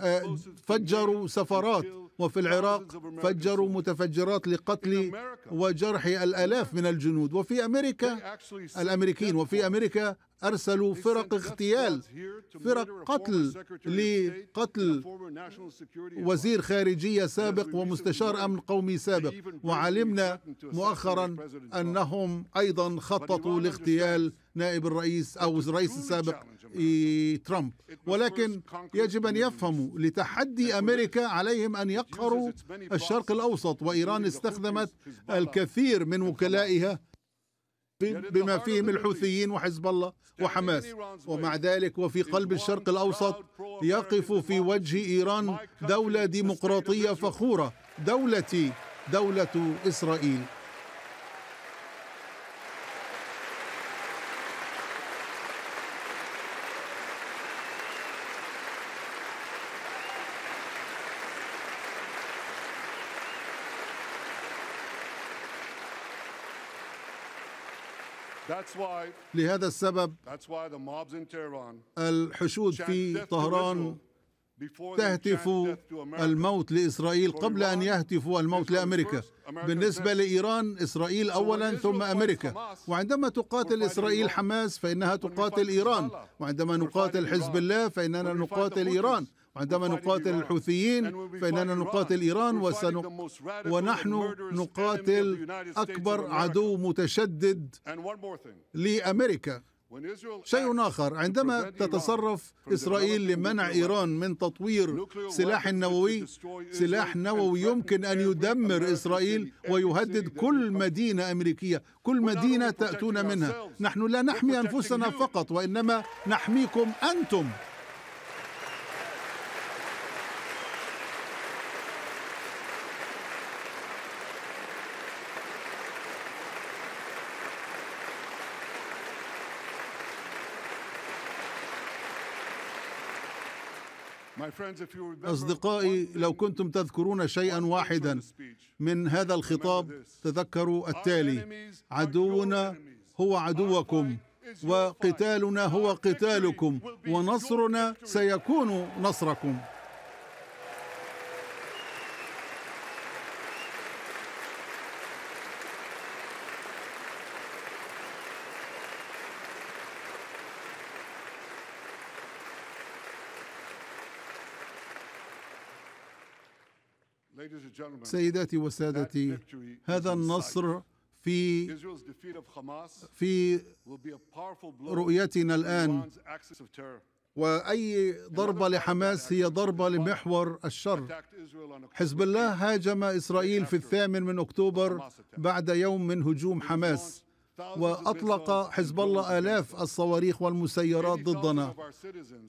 آه، فجروا سفرات وفي العراق فجروا متفجرات لقتل وجرح الالاف من الجنود وفي امريكا الامريكيين وفي امريكا أرسلوا فرق اغتيال فرق قتل لقتل وزير خارجية سابق ومستشار أمن قومي سابق وعلمنا مؤخرا أنهم أيضا خططوا لاغتيال نائب الرئيس أو الرئيس السابق ترامب ولكن يجب أن يفهموا لتحدي أمريكا عليهم أن يقهروا الشرق الأوسط وإيران استخدمت الكثير من وكلائها بما فيهم الحوثيين وحزب الله وحماس ومع ذلك وفي قلب الشرق الأوسط يقف في وجه إيران دولة ديمقراطية فخورة دولتي دولة إسرائيل لهذا السبب الحشود في طهران تهتف الموت لإسرائيل قبل أن يهتفوا الموت لأمريكا بالنسبة لإيران إسرائيل أولا ثم أمريكا وعندما تقاتل إسرائيل حماس فإنها تقاتل إيران وعندما نقاتل حزب الله فإننا نقاتل إيران وعندما نقاتل الحوثيين فإننا نقاتل إيران وسنق... ونحن نقاتل أكبر عدو متشدد لأمريكا شيء آخر عندما تتصرف إسرائيل لمنع إيران من تطوير سلاح نووي سلاح نووي يمكن أن يدمر إسرائيل ويهدد كل مدينة أمريكية كل مدينة تأتون منها نحن لا نحمي أنفسنا فقط وإنما نحميكم أنتم أصدقائي لو كنتم تذكرون شيئا واحدا من هذا الخطاب تذكروا التالي عدونا هو عدوكم وقتالنا هو قتالكم ونصرنا سيكون نصركم سيداتي وسادتي هذا النصر في في رؤيتنا الان واي ضربه لحماس هي ضربه لمحور الشر حزب الله هاجم اسرائيل في الثامن من اكتوبر بعد يوم من هجوم حماس وأطلق حزب الله آلاف الصواريخ والمسيرات ضدنا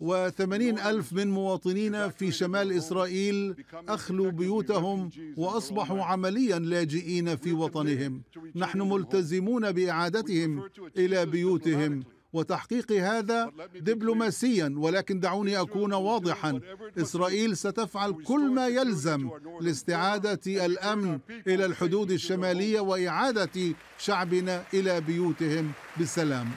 وثمانين ألف من مواطنين في شمال إسرائيل أخلوا بيوتهم وأصبحوا عمليا لاجئين في وطنهم نحن ملتزمون بإعادتهم إلى بيوتهم وتحقيق هذا دبلوماسيا ولكن دعوني اكون واضحا اسرائيل ستفعل كل ما يلزم لاستعاده الامن الى الحدود الشماليه واعاده شعبنا الى بيوتهم بالسلام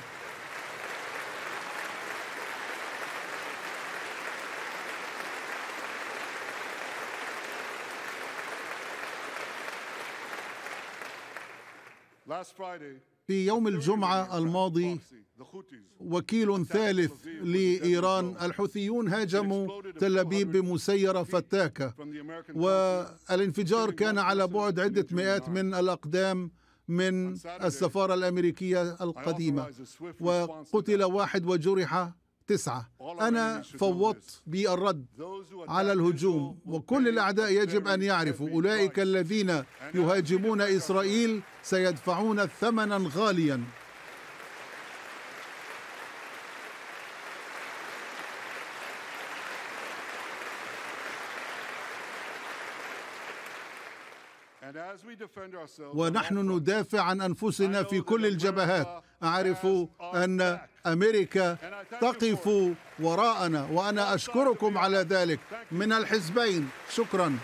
Last Friday, في يوم الجمعة الماضي وكيل ثالث لإيران الحوثيون هاجموا تل أبيب بمسيرة فتاكة والانفجار كان على بعد عدة مئات من الأقدام من السفارة الأمريكية القديمة وقتل واحد وجرح تسعة أنا فوضت بالرد على الهجوم وكل الأعداء يجب أن يعرفوا أولئك الذين يهاجمون إسرائيل سيدفعون ثمنا غاليا ونحن ندافع عن أنفسنا في كل الجبهات أعرف أن أمريكا تقف وراءنا وأنا أشكركم على ذلك من الحزبين شكراً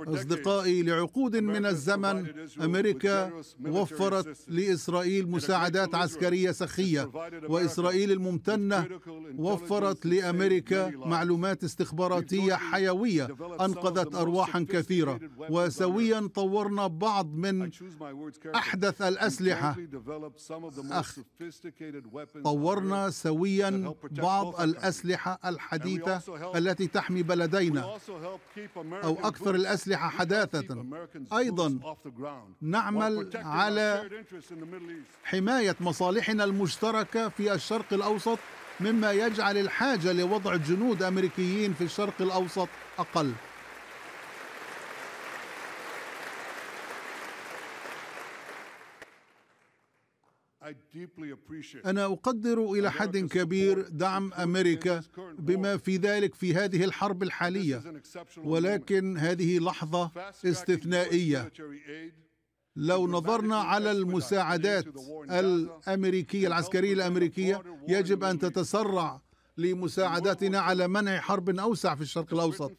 أصدقائي لعقود من الزمن أمريكا وفرت لإسرائيل مساعدات عسكرية سخية وإسرائيل الممتنة وفرت لأمريكا معلومات استخباراتية حيوية أنقذت أرواحا كثيرة وسويا طورنا بعض من أحدث الأسلحة أخ طورنا سويا بعض الأسلحة الحديثة التي تحمي بلدينا أو أكثر أكثر الأسلحة حداثة أيضا نعمل على حماية مصالحنا المشتركة في الشرق الأوسط مما يجعل الحاجة لوضع جنود أمريكيين في الشرق الأوسط أقل أنا أقدر إلى حد كبير دعم أمريكا بما في ذلك في هذه الحرب الحالية ولكن هذه لحظة استثنائية لو نظرنا على المساعدات الأمريكية العسكرية الأمريكية يجب أن تتسرع لمساعدتنا على منع حرب أوسع في الشرق الأوسط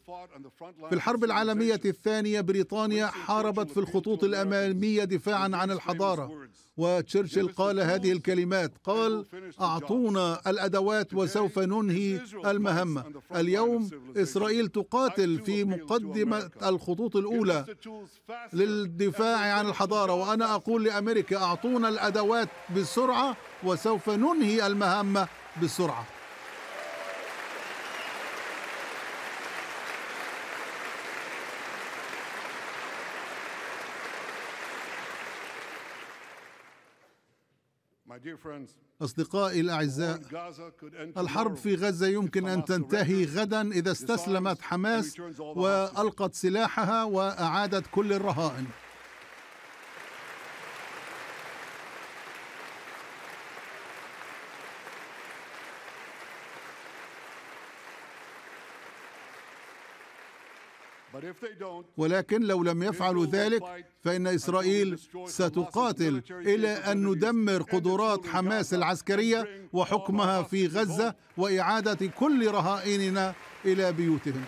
في الحرب العالمية الثانية بريطانيا حاربت في الخطوط الأمامية دفاعا عن الحضارة وتشرشل قال هذه الكلمات قال أعطونا الأدوات وسوف ننهي المهمة اليوم إسرائيل تقاتل في مقدمة الخطوط الأولى للدفاع عن الحضارة وأنا أقول لأمريكا أعطونا الأدوات بسرعة وسوف ننهي المهمة بسرعه أصدقائي الأعزاء الحرب في غزة يمكن أن تنتهي غدا إذا استسلمت حماس وألقت سلاحها وأعادت كل الرهائن ولكن لو لم يفعلوا ذلك فإن إسرائيل ستقاتل إلى أن ندمر قدرات حماس العسكرية وحكمها في غزة وإعادة كل رهائننا إلى بيوتهم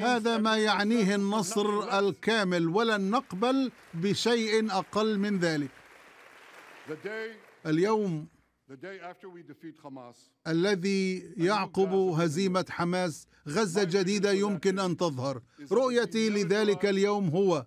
هذا ما يعنيه النصر الكامل ولن نقبل بشيء اقل من ذلك اليوم الذي يعقب هزيمة حماس غزة جديدة يمكن أن تظهر رؤيتي لذلك اليوم هو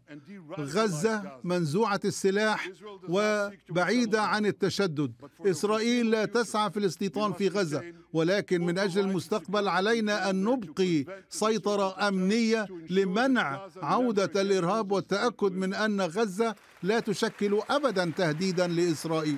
غزة منزوعة السلاح وبعيدة عن التشدد إسرائيل لا تسعى في الاستيطان في غزة ولكن من أجل المستقبل علينا أن نبقي سيطرة أمنية لمنع عودة الإرهاب والتأكد من أن غزة لا تشكل ابدا تهديدا لاسرائيل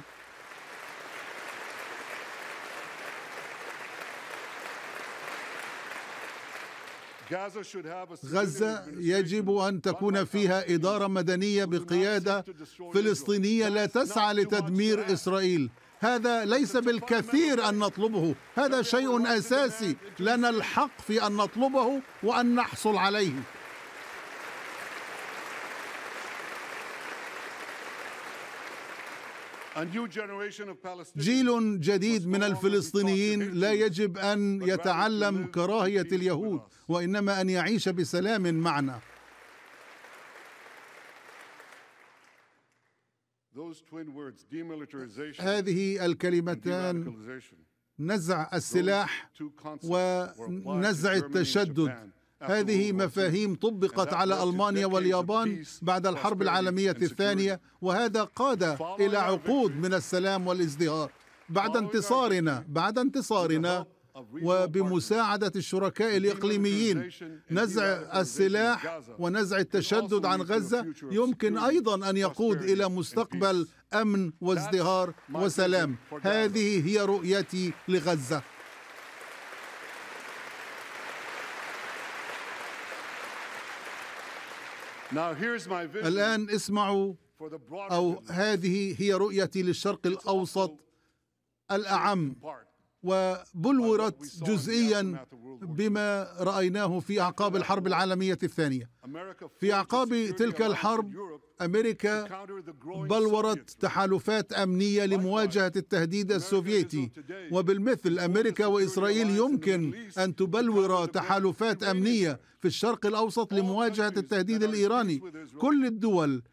غزة يجب أن تكون فيها إدارة مدنية بقيادة فلسطينية لا تسعى لتدمير إسرائيل هذا ليس بالكثير أن نطلبه هذا شيء أساسي لنا الحق في أن نطلبه وأن نحصل عليه جيل جديد من الفلسطينيين لا يجب ان يتعلم كراهيه اليهود وانما ان يعيش بسلام معنا هذه الكلمتان نزع السلاح ونزع التشدد هذه مفاهيم طبقت على ألمانيا واليابان بعد الحرب العالمية الثانية وهذا قاد إلى عقود من السلام والازدهار بعد انتصارنا بعد انتصارنا وبمساعدة الشركاء الإقليميين نزع السلاح ونزع التشدد عن غزة يمكن أيضا أن يقود إلى مستقبل أمن وازدهار وسلام هذه هي رؤيتي لغزة الآن اسمعوا أو هذه هي رؤيتي للشرق الأوسط الأعم وبلورت جزئيا بما رايناه في اعقاب الحرب العالميه الثانيه في اعقاب تلك الحرب امريكا بلورت تحالفات امنيه لمواجهه التهديد السوفيتي وبالمثل امريكا واسرائيل يمكن ان تبلور تحالفات امنيه في الشرق الاوسط لمواجهه التهديد الايراني كل الدول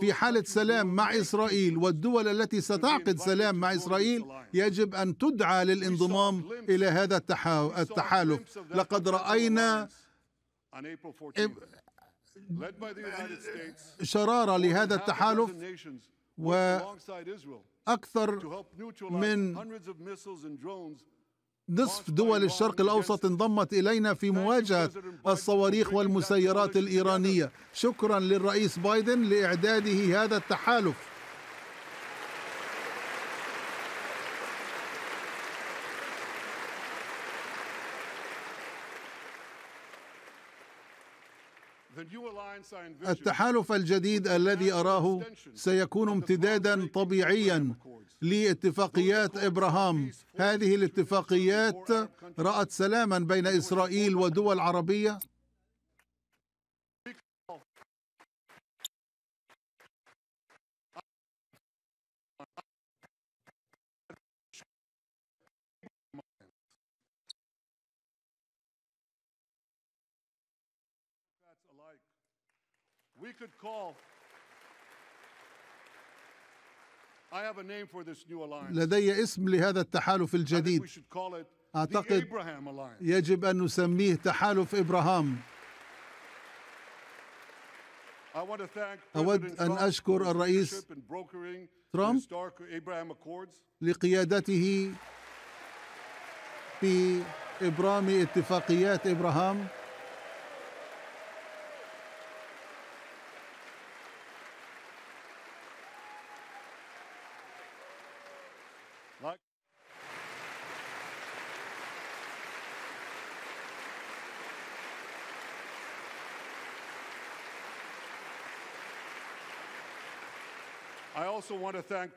في حالة سلام مع إسرائيل والدول التي ستعقد سلام مع إسرائيل يجب أن تدعى للانضمام إلى هذا التحالف لقد رأينا شرارة لهذا التحالف وأكثر من نصف دول الشرق الاوسط انضمت الينا في مواجهه الصواريخ والمسيرات الايرانيه شكرا للرئيس بايدن لاعداده هذا التحالف التحالف الجديد الذي اراه سيكون امتدادا طبيعيا لاتفاقيات ابراهام هذه الاتفاقيات رات سلاما بين اسرائيل ودول عربيه We could call. I have a name for this new alliance. لدي اسم لهذا التحالف الجديد. أعتقد يجب أن نسميه تحالف إبراهام أود أن أشكر الرئيس ترامب لقيادته في إبرام اتفاقيات إبراهام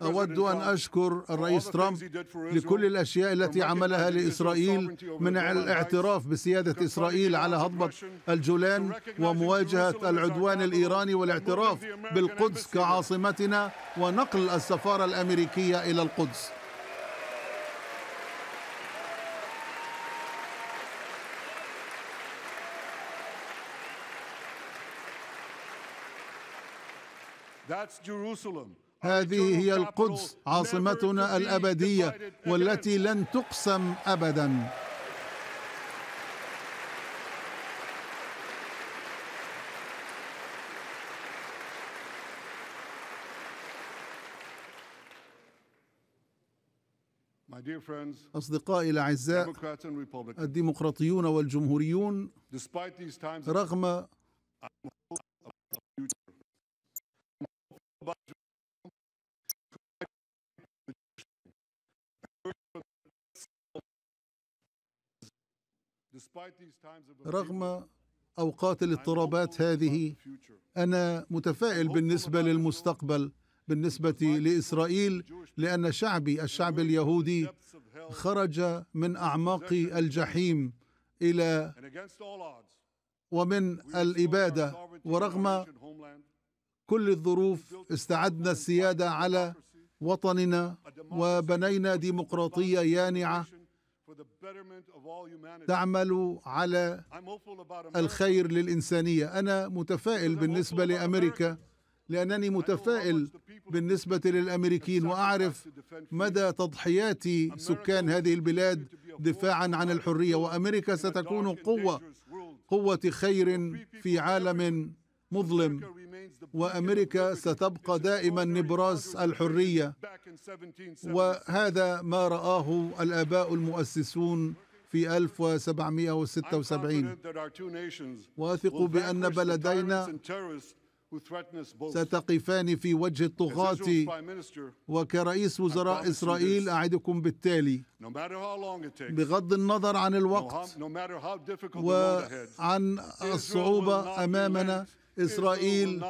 أود أن أشكر الرئيس ترامب لكل الأشياء التي عملها لإسرائيل من الاعتراف بسيادة إسرائيل على هضبة الجولان ومواجهة العدوان الإيراني والاعتراف بالقدس كعاصمتنا ونقل السفارة الأمريكية إلى القدس That's Jerusalem. هذه هي القدس عاصمتنا الابديه والتي لن تقسم ابدا أصدقائي الأعزاء الديمقراطيون والجمهوريون رغم رغم اوقات الاضطرابات هذه انا متفائل بالنسبه للمستقبل بالنسبه لاسرائيل لان شعبي الشعب اليهودي خرج من اعماق الجحيم الى ومن الاباده ورغم كل الظروف استعدنا السياده على وطننا وبنينا ديمقراطيه يانعه تعمل على الخير للإنسانية أنا متفائل بالنسبة لأمريكا لأنني متفائل بالنسبة للأمريكيين وأعرف مدى تضحيات سكان هذه البلاد دفاعا عن الحرية وأمريكا ستكون قوة قوة خير في عالم مظلم وامريكا ستبقى دائما نبراس الحريه وهذا ما راه الاباء المؤسسون في 1776 واثق بان بلدينا ستقفان في وجه الطغاة وكرئيس وزراء إسرائيل أعدكم بالتالي بغض النظر عن الوقت وعن الصعوبة أمامنا إسرائيل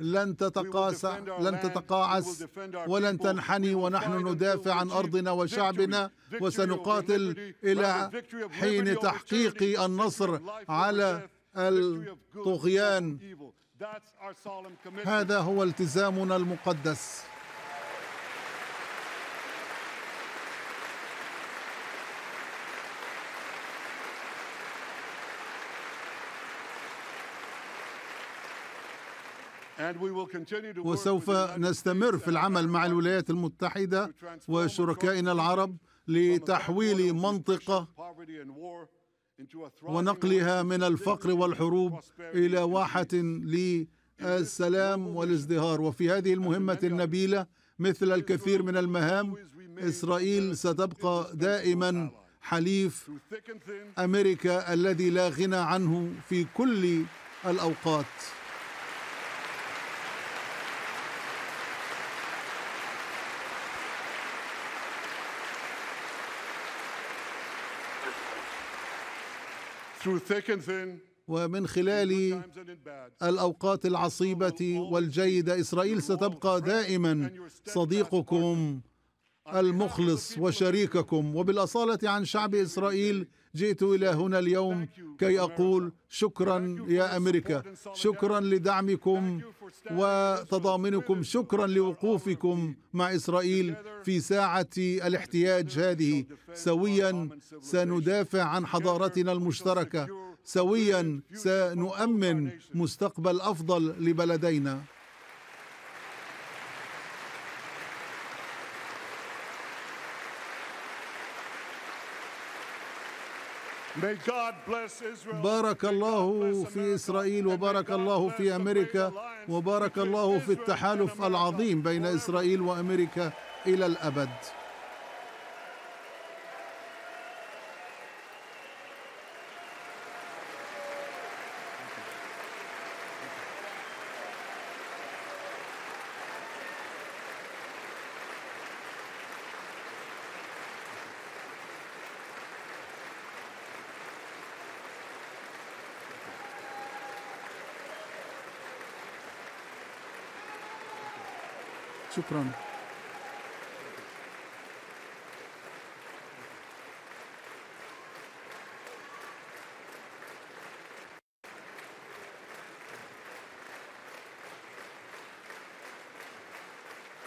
لن تتقاسى لن تتقاعس ولن تنحني ونحن ندافع عن أرضنا وشعبنا وسنقاتل إلى حين تحقيق النصر على الطغيان هذا هو التزامنا المقدس وسوف نستمر في العمل مع الولايات المتحدة وشركائنا العرب لتحويل منطقة ونقلها من الفقر والحروب إلى واحة للسلام والازدهار وفي هذه المهمة النبيلة مثل الكثير من المهام إسرائيل ستبقى دائما حليف أمريكا الذي لا غنى عنه في كل الأوقات ومن خلال الاوقات العصيبه والجيده اسرائيل ستبقى دائما صديقكم المخلص وشريككم وبالاصاله عن شعب اسرائيل جئت إلى هنا اليوم كي أقول شكرا يا أمريكا شكرا لدعمكم وتضامنكم شكرا لوقوفكم مع إسرائيل في ساعة الاحتياج هذه سويا سندافع عن حضارتنا المشتركة سويا سنؤمن مستقبل أفضل لبلدينا بارك الله في إسرائيل وبارك الله في أمريكا وبارك الله في التحالف العظيم بين إسرائيل وأمريكا إلى الأبد Soprano.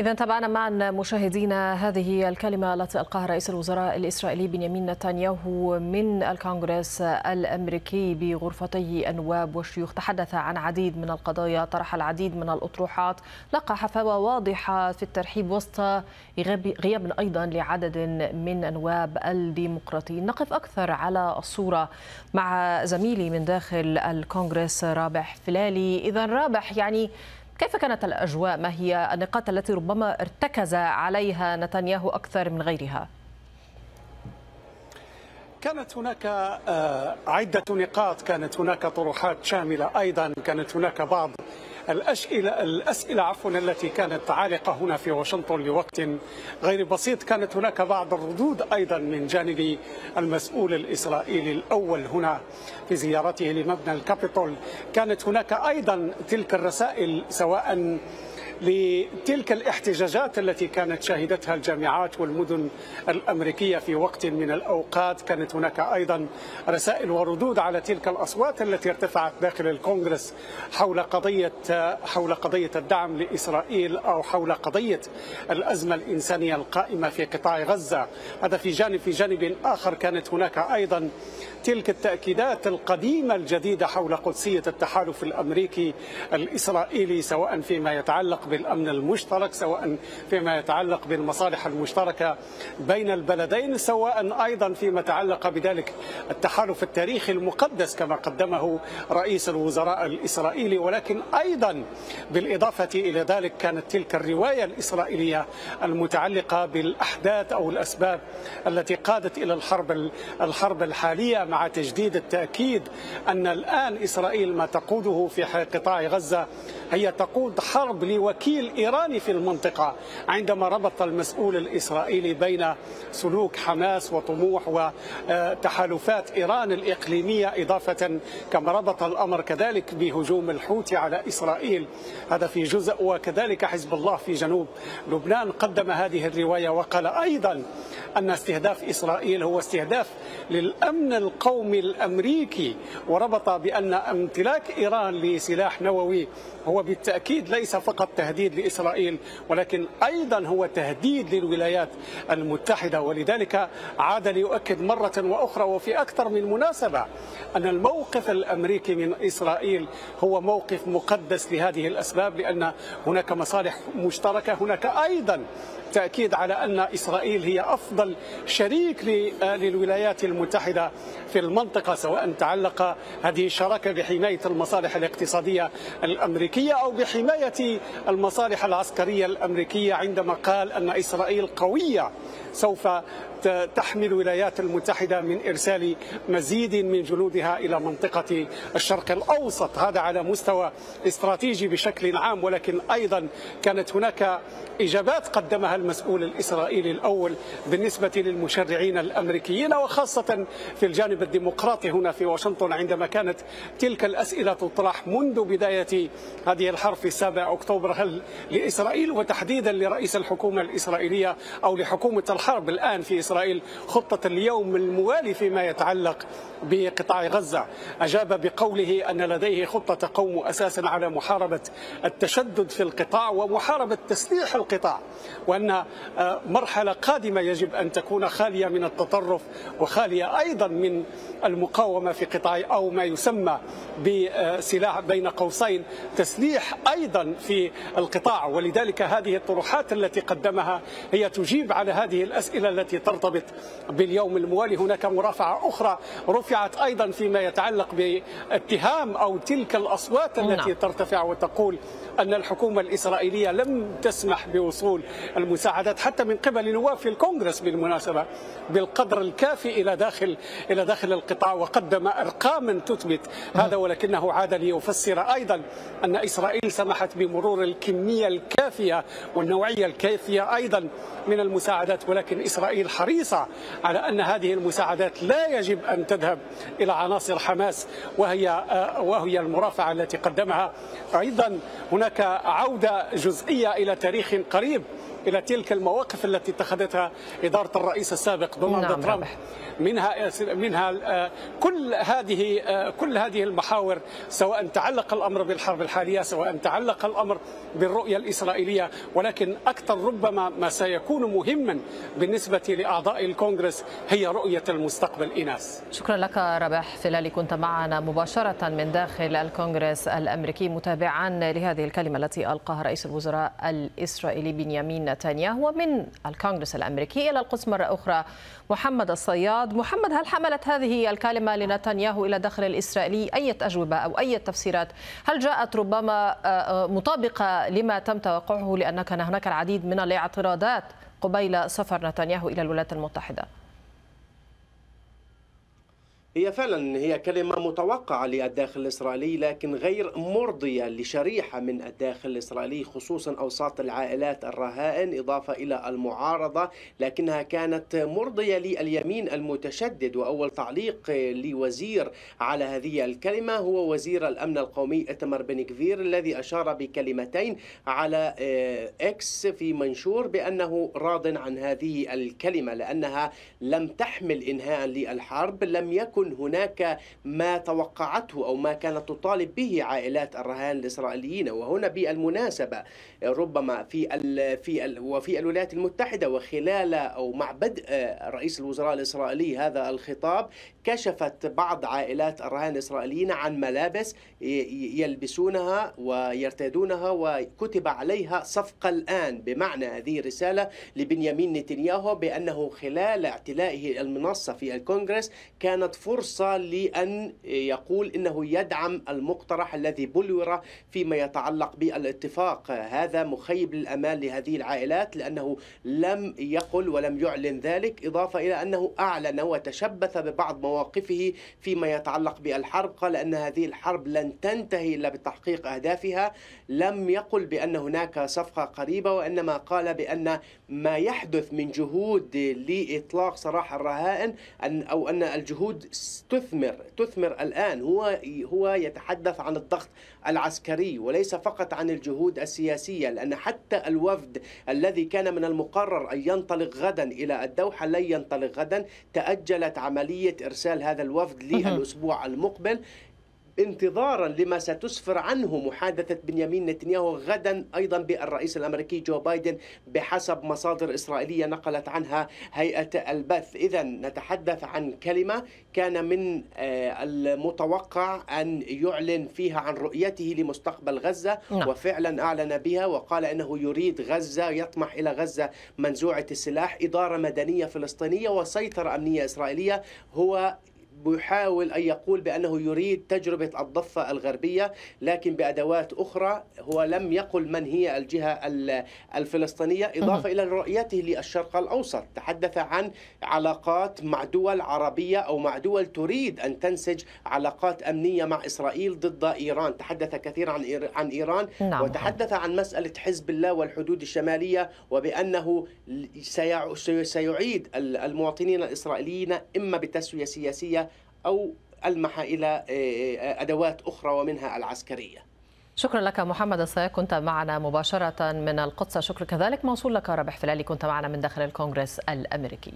إذا تابعنا معا مشاهدينا هذه الكلمة التي ألقاها رئيس الوزراء الإسرائيلي بنيامين نتنياهو من الكونغرس الأمريكي بغرفتي النواب والشيوخ تحدث عن عديد من القضايا طرح العديد من الأطروحات لقى حفاوة واضحة في الترحيب وسط غياب أيضا لعدد من النواب الديمقراطيين نقف أكثر على الصورة مع زميلي من داخل الكونغرس رابح فلالي إذا رابح يعني كيف كانت الأجواء ما هي النقاط التي ربما ارتكز عليها نتنياهو أكثر من غيرها كانت هناك آه، عدة نقاط كانت هناك طروحات شاملة أيضا كانت هناك بعض الأسئلة, الأسئلة عفوا التي كانت عالقة هنا في واشنطن لوقت غير بسيط كانت هناك بعض الردود أيضا من جانب المسؤول الإسرائيلي الأول هنا في زيارته لمبنى الكابيتول كانت هناك أيضا تلك الرسائل سواء لتلك الاحتجاجات التي كانت شهدتها الجامعات والمدن الأمريكية في وقت من الأوقات كانت هناك أيضا رسائل وردود على تلك الأصوات التي ارتفعت داخل الكونغرس حول قضية حول قضية الدعم لإسرائيل أو حول قضية الأزمة الإنسانية القائمة في قطاع غزة هذا في جانب في جانب آخر كانت هناك أيضا تلك التأكيدات القديمة الجديدة حول قدسية التحالف الأمريكي الإسرائيلي سواء فيما يتعلق بالأمن المشترك سواء فيما يتعلق بالمصالح المشتركة بين البلدين سواء أيضا فيما تعلق بذلك التحالف التاريخي المقدس كما قدمه رئيس الوزراء الإسرائيلي ولكن أيضا بالإضافة إلى ذلك كانت تلك الرواية الإسرائيلية المتعلقة بالأحداث أو الأسباب التي قادت إلى الحرب الحرب الحالية مع تجديد التأكيد أن الآن إسرائيل ما تقوده في قطاع غزة هي تقود حرب لوكيل إيراني في المنطقة عندما ربط المسؤول الإسرائيلي بين سلوك حماس وطموح وتحالفات إيران الإقليمية إضافة كما ربط الأمر كذلك بهجوم الحوثي على إسرائيل هذا في جزء وكذلك حزب الله في جنوب لبنان قدم هذه الرواية وقال أيضا أن استهداف إسرائيل هو استهداف للأمن القومي الأمريكي وربط بأن امتلاك إيران لسلاح نووي هو بالتأكيد ليس فقط تهديد لإسرائيل ولكن أيضا هو تهديد للولايات المتحدة ولذلك عاد ليؤكد مرة وأخرى وفي أكثر من مناسبة أن الموقف الأمريكي من إسرائيل هو موقف مقدس لهذه الأسباب لأن هناك مصالح مشتركة هناك أيضا تأكيد على أن إسرائيل هي أفضل شريك للولايات المتحدة في المنطقة سواء تعلق هذه الشراكة بحماية المصالح الاقتصادية الأمريكية أو بحماية المصالح العسكرية الأمريكية عندما قال أن إسرائيل قوية سوف تحمي الولايات المتحدة من إرسال مزيد من جنودها إلى منطقة الشرق الأوسط هذا على مستوى استراتيجي بشكل عام ولكن أيضا كانت هناك إجابات قدمها المسؤول الإسرائيلي الأول بالنسبة للمشرعين الأمريكيين وخاصة في الجانب الديمقراطي هنا في واشنطن عندما كانت تلك الأسئلة تطرح منذ بداية هذه الحرب في 7 أكتوبر هل لإسرائيل وتحديدا لرئيس الحكومة الإسرائيلية أو لحكومة الحرب الآن في إسرائيل إسرائيل خطة اليوم الموالي فيما يتعلق بقطاع غزة أجاب بقوله أن لديه خطة قوم أساسا على محاربة التشدد في القطاع ومحاربة تسليح القطاع وأن آه، مرحلة قادمة يجب أن تكون خالية من التطرف وخالية أيضا من المقاومة في قطاع أو ما يسمى بسلاح بين قوسين تسليح أيضا في القطاع ولذلك هذه الطروحات التي قدمها هي تجيب على هذه الأسئلة التي ترفع مرتبط باليوم الموالي هناك مرافعة أخرى رفعت أيضا فيما يتعلق باتهام أو تلك الأصوات نعم. التي ترتفع وتقول أن الحكومة الإسرائيلية لم تسمح بوصول المساعدات حتى من قبل نواب في الكونغرس بالمناسبة بالقدر الكافي إلى داخل إلى داخل القطاع وقدم أرقاما تثبت هذا نعم. ولكنه عاد ليفسر أيضا أن إسرائيل سمحت بمرور الكمية الكافية والنوعية الكافية أيضا من المساعدات ولكن إسرائيل حريصة حريصة على أن هذه المساعدات لا يجب أن تذهب إلى عناصر حماس وهي آه، وهي المرافعة التي قدمها أيضا هناك عودة جزئية إلى تاريخ قريب الى تلك المواقف التي اتخذتها اداره الرئيس السابق دونالد نعم ترامب منها منها آه، كل هذه آه، كل هذه المحاور سواء تعلق الامر بالحرب الحاليه سواء تعلق الامر بالرؤيه الاسرائيليه ولكن اكثر ربما ما سيكون مهما بالنسبه لاعضاء الكونغرس هي رؤيه المستقبل ايناس شكرا لك رباح فلالي كنت معنا مباشره من داخل الكونغرس الامريكي متابعا لهذه الكلمه التي القاها رئيس الوزراء الاسرائيلي بنيامين نتنياهو من الكونغرس الأمريكي إلى القدس مرة أخرى محمد الصياد محمد هل حملت هذه الكلمة لنتنياهو إلى داخل الإسرائيلي أي أجوبة أو أي تفسيرات هل جاءت ربما آه، آه، مطابقة لما تم توقعه لأن كان هناك العديد من الاعتراضات قبيل سفر نتنياهو إلى الولايات المتحدة هي فعلا هي كلمة متوقعة للداخل الإسرائيلي لكن غير مرضية لشريحة من الداخل الإسرائيلي خصوصا أوساط العائلات الرهائن إضافة إلى المعارضة لكنها كانت مرضية لليمين المتشدد وأول تعليق لوزير على هذه الكلمة هو وزير الأمن القومي إتمر بن كفير الذي أشار بكلمتين على إكس في منشور بأنه راض عن هذه الكلمة لأنها لم تحمل إنهاء للحرب لم يكن هناك ما توقعته أو ما كانت تطالب به عائلات الرهان الإسرائيليين وهنا بالمناسبة ربما في ال في ال وفي الولايات المتحدة وخلال أو مع بدء آه، رئيس الوزراء الإسرائيلي هذا الخطاب كشفت بعض عائلات الرهائن الإسرائيليين عن ملابس يلبسونها ويرتدونها وكتب عليها صفقه الآن بمعنى هذه الرساله لبنيامين نتنياهو بأنه خلال اعتلائه المنصة في الكونغرس كانت فرصة لأن يقول أنه يدعم المقترح الذي بلور فيما يتعلق بالاتفاق هذا مخيب للأمال لهذه العائلات لأنه لم يقل ولم يعلن ذلك إضافة إلى أنه أعلن وتشبث ببعض مواقفه فيما يتعلق بالحرب قال أن هذه الحرب لن تنتهي إلا بتحقيق أهدافها لم يقل بأن هناك صفقة قريبة وإنما قال بأن ما يحدث من جهود لإطلاق سراح الرهائن أن أو أن الجهود تثمر تثمر الآن هو هو يتحدث عن الضغط العسكري وليس فقط عن الجهود السياسية لأن حتى الوفد الذي كان من المقرر أن ينطلق غدا إلى الدوحة لن ينطلق غدا تأجلت عملية إرسال هذا الوفد للأسبوع المقبل انتظارا لما ستسفر عنه محادثة بنيامين نتنياهو غدا أيضا بالرئيس الأمريكي جو بايدن بحسب مصادر إسرائيلية نقلت عنها هيئة البث إذا نتحدث عن كلمة كان من آه، المتوقع أن يعلن فيها عن رؤيته لمستقبل غزة نعم. وفعلا أعلن بها وقال أنه يريد غزة يطمح إلى غزة منزوعة السلاح إدارة مدنية فلسطينية وسيطرة أمنية إسرائيلية هو بيحاول أن يقول بأنه يريد تجربة الضفة الغربية لكن بأدوات أخرى هو لم يقل من هي الجهة الفلسطينية إضافة إلى رؤيته للشرق الأوسط تحدث عن علاقات مع دول عربية أو مع دول تريد أن تنسج علاقات أمنية مع إسرائيل ضد إيران تحدث كثيرا عن عن إيران نعم. وتحدث عن مسألة حزب الله والحدود الشمالية وبأنه سيعيد المواطنين الإسرائيليين إما بتسوية سياسية أو ألمح إلى آه، آه، أدوات أخرى ومنها العسكرية شكرا لك محمد الصياغ كنت معنا مباشرة من القدس شكرا كذلك موصول لك رابح فلالي كنت معنا من داخل الكونغرس الأمريكي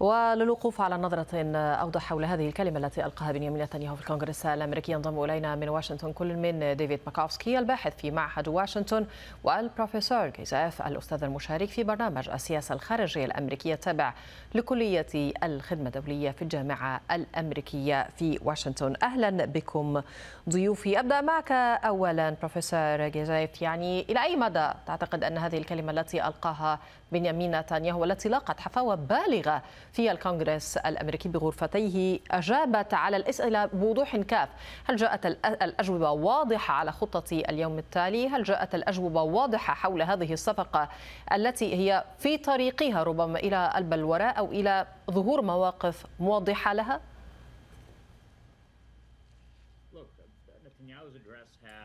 وللوقوف على نظرة أوضح حول هذه الكلمة التي ألقاها بنيامين نتنياهو في الكونغرس الأمريكي ينضم إلينا من واشنطن كل من ديفيد ماكوفسكي الباحث في معهد واشنطن والبروفيسور جيزاف الأستاذ المشارك في برنامج السياسة الخارجية الأمريكية التابع لكلية الخدمة الدولية في الجامعة الأمريكية في واشنطن أهلا بكم ضيوفي أبدأ معك أولا بروفيسور جيزاف يعني إلى أي مدى تعتقد أن هذه الكلمة التي ألقاها بنيامين نتنياهو والتي لاقت حفاوة بالغة في الكونغرس الأمريكي بغرفتيه أجابت على الأسئلة بوضوح كاف هل جاءت الأجوبة واضحة على خطة اليوم التالي هل جاءت الأجوبة واضحة حول هذه الصفقة التي هي في طريقها ربما إلى البلورة أو إلى ظهور مواقف موضحه لها؟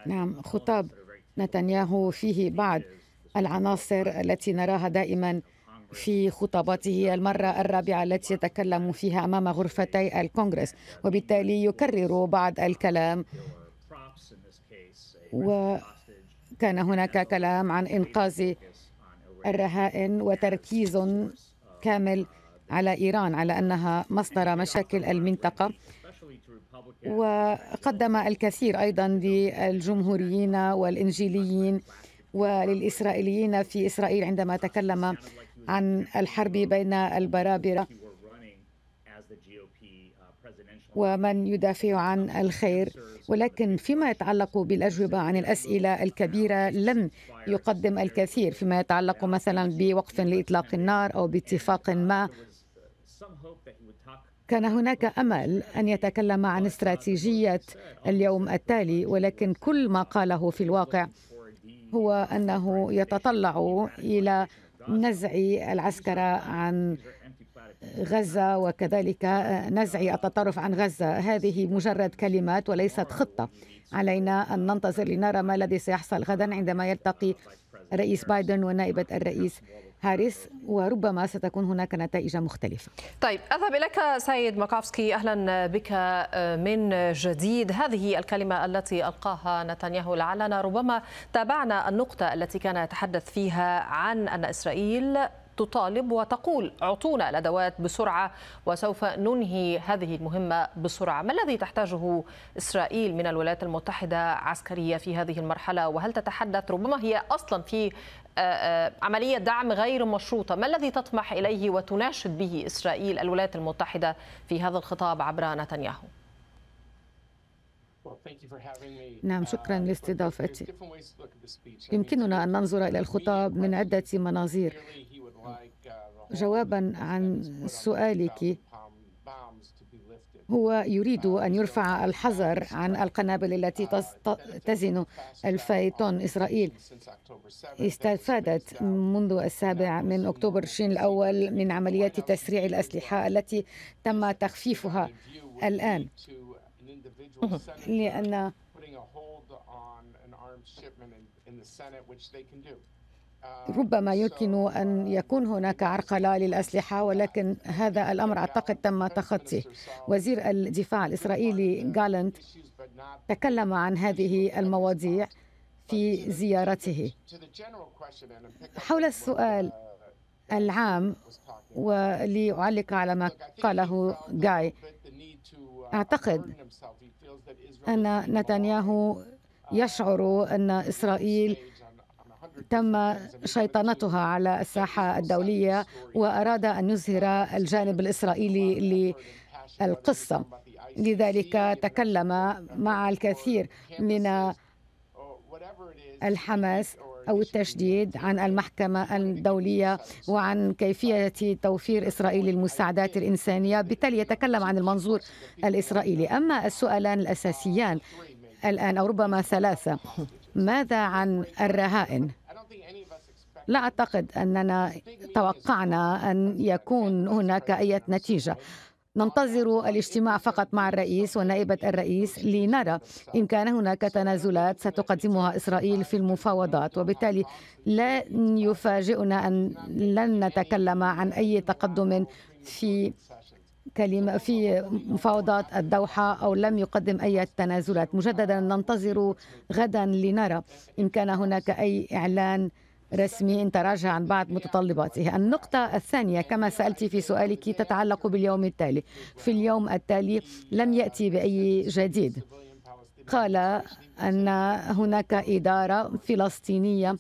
نعم خطاب نتنياهو فيه بعض العناصر التي نراها دائما في خطاباته المرة الرابعة التي يتكلم فيها أمام غرفتي الكونغرس وبالتالي يكرر بعض الكلام وكان هناك كلام عن إنقاذ الرهائن وتركيز كامل على إيران على أنها مصدر مشاكل المنطقة وقدم الكثير أيضا للجمهوريين والإنجيليين وللإسرائيليين في إسرائيل عندما تكلم عن الحرب بين البرابرة ومن يدافع عن الخير ولكن فيما يتعلق بالأجوبة عن الأسئلة الكبيرة لم يقدم الكثير فيما يتعلق مثلا بوقف لإطلاق النار أو باتفاق ما كان هناك امل ان يتكلم عن استراتيجيه اليوم التالي ولكن كل ما قاله في الواقع هو انه يتطلع الى نزع العسكرة عن غزة وكذلك نزع التطرف عن غزة هذه مجرد كلمات وليست خطة علينا أن ننتظر لنرى ما الذي سيحصل غدا عندما يلتقي رئيس بايدن ونائبة الرئيس هاريس وربما ستكون هناك نتائج مختلفة طيب أذهب إليك سيد ماكافسكي أهلا بك آه، من جديد هذه الكلمة التي ألقاها نتنياهو لعلنا ربما تابعنا النقطة التي كان يتحدث فيها عن أن إسرائيل تطالب وتقول اعطونا الادوات بسرعه وسوف ننهي هذه المهمه بسرعه، ما الذي تحتاجه اسرائيل من الولايات المتحده عسكريه في هذه المرحله وهل تتحدث ربما هي اصلا في آه، آه، عملية دعم غير مشروطة ما الذي تطمح إليه وتناشد به إسرائيل الولايات المتحدة في هذا الخطاب عبر نتنياهو نعم uh, شكرا لاستضافتي يمكننا أن ننظر إلى الخطاب من عدة مناظير uh, جوابا عن سؤالك هو يريد أن يرفع الحذر عن القنابل التي تزن ألفي طن إسرائيل استفادت منذ السابع من أكتوبر تشرين الأول من عمليات تسريع الأسلحة التي تم تخفيفها الآن لأن ربما يمكن أن يكون هناك عرقلة للأسلحة ولكن هذا الأمر أعتقد تم تخطيه وزير الدفاع الإسرائيلي غالنت تكلم عن هذه المواضيع في زيارته حول السؤال العام ولأعلق على ما قاله جاي أعتقد أن نتنياهو يشعر أن إسرائيل تم شيطنتها على الساحة الدولية وأراد أن يظهر الجانب الإسرائيلي للقصة لذلك تكلم مع الكثير من الحماس أو التشديد عن المحكمة الدولية وعن كيفية توفير إسرائيل المساعدات الإنسانية بالتالي يتكلم عن المنظور الإسرائيلي أما السؤالان الأساسيان الآن أو ربما ثلاثة ماذا عن الرهائن لا أعتقد أننا توقعنا أن يكون هناك أي نتيجة ننتظر الاجتماع فقط مع الرئيس ونائبة الرئيس لنرى إن كان هناك تنازلات ستقدمها إسرائيل في المفاوضات وبالتالي لن يفاجئنا أن لن نتكلم عن أي تقدم في كلمة في مفاوضات الدوحة أو لم يقدم أي تنازلات مجددا ننتظر غدا لنرى إن كان هناك أي إعلان رسمي ان تراجع عن بعض متطلباته النقطة الثانية كما سألت في سؤالك تتعلق باليوم التالي في اليوم التالي لم يأتي بأي جديد قال أن هناك إدارة فلسطينية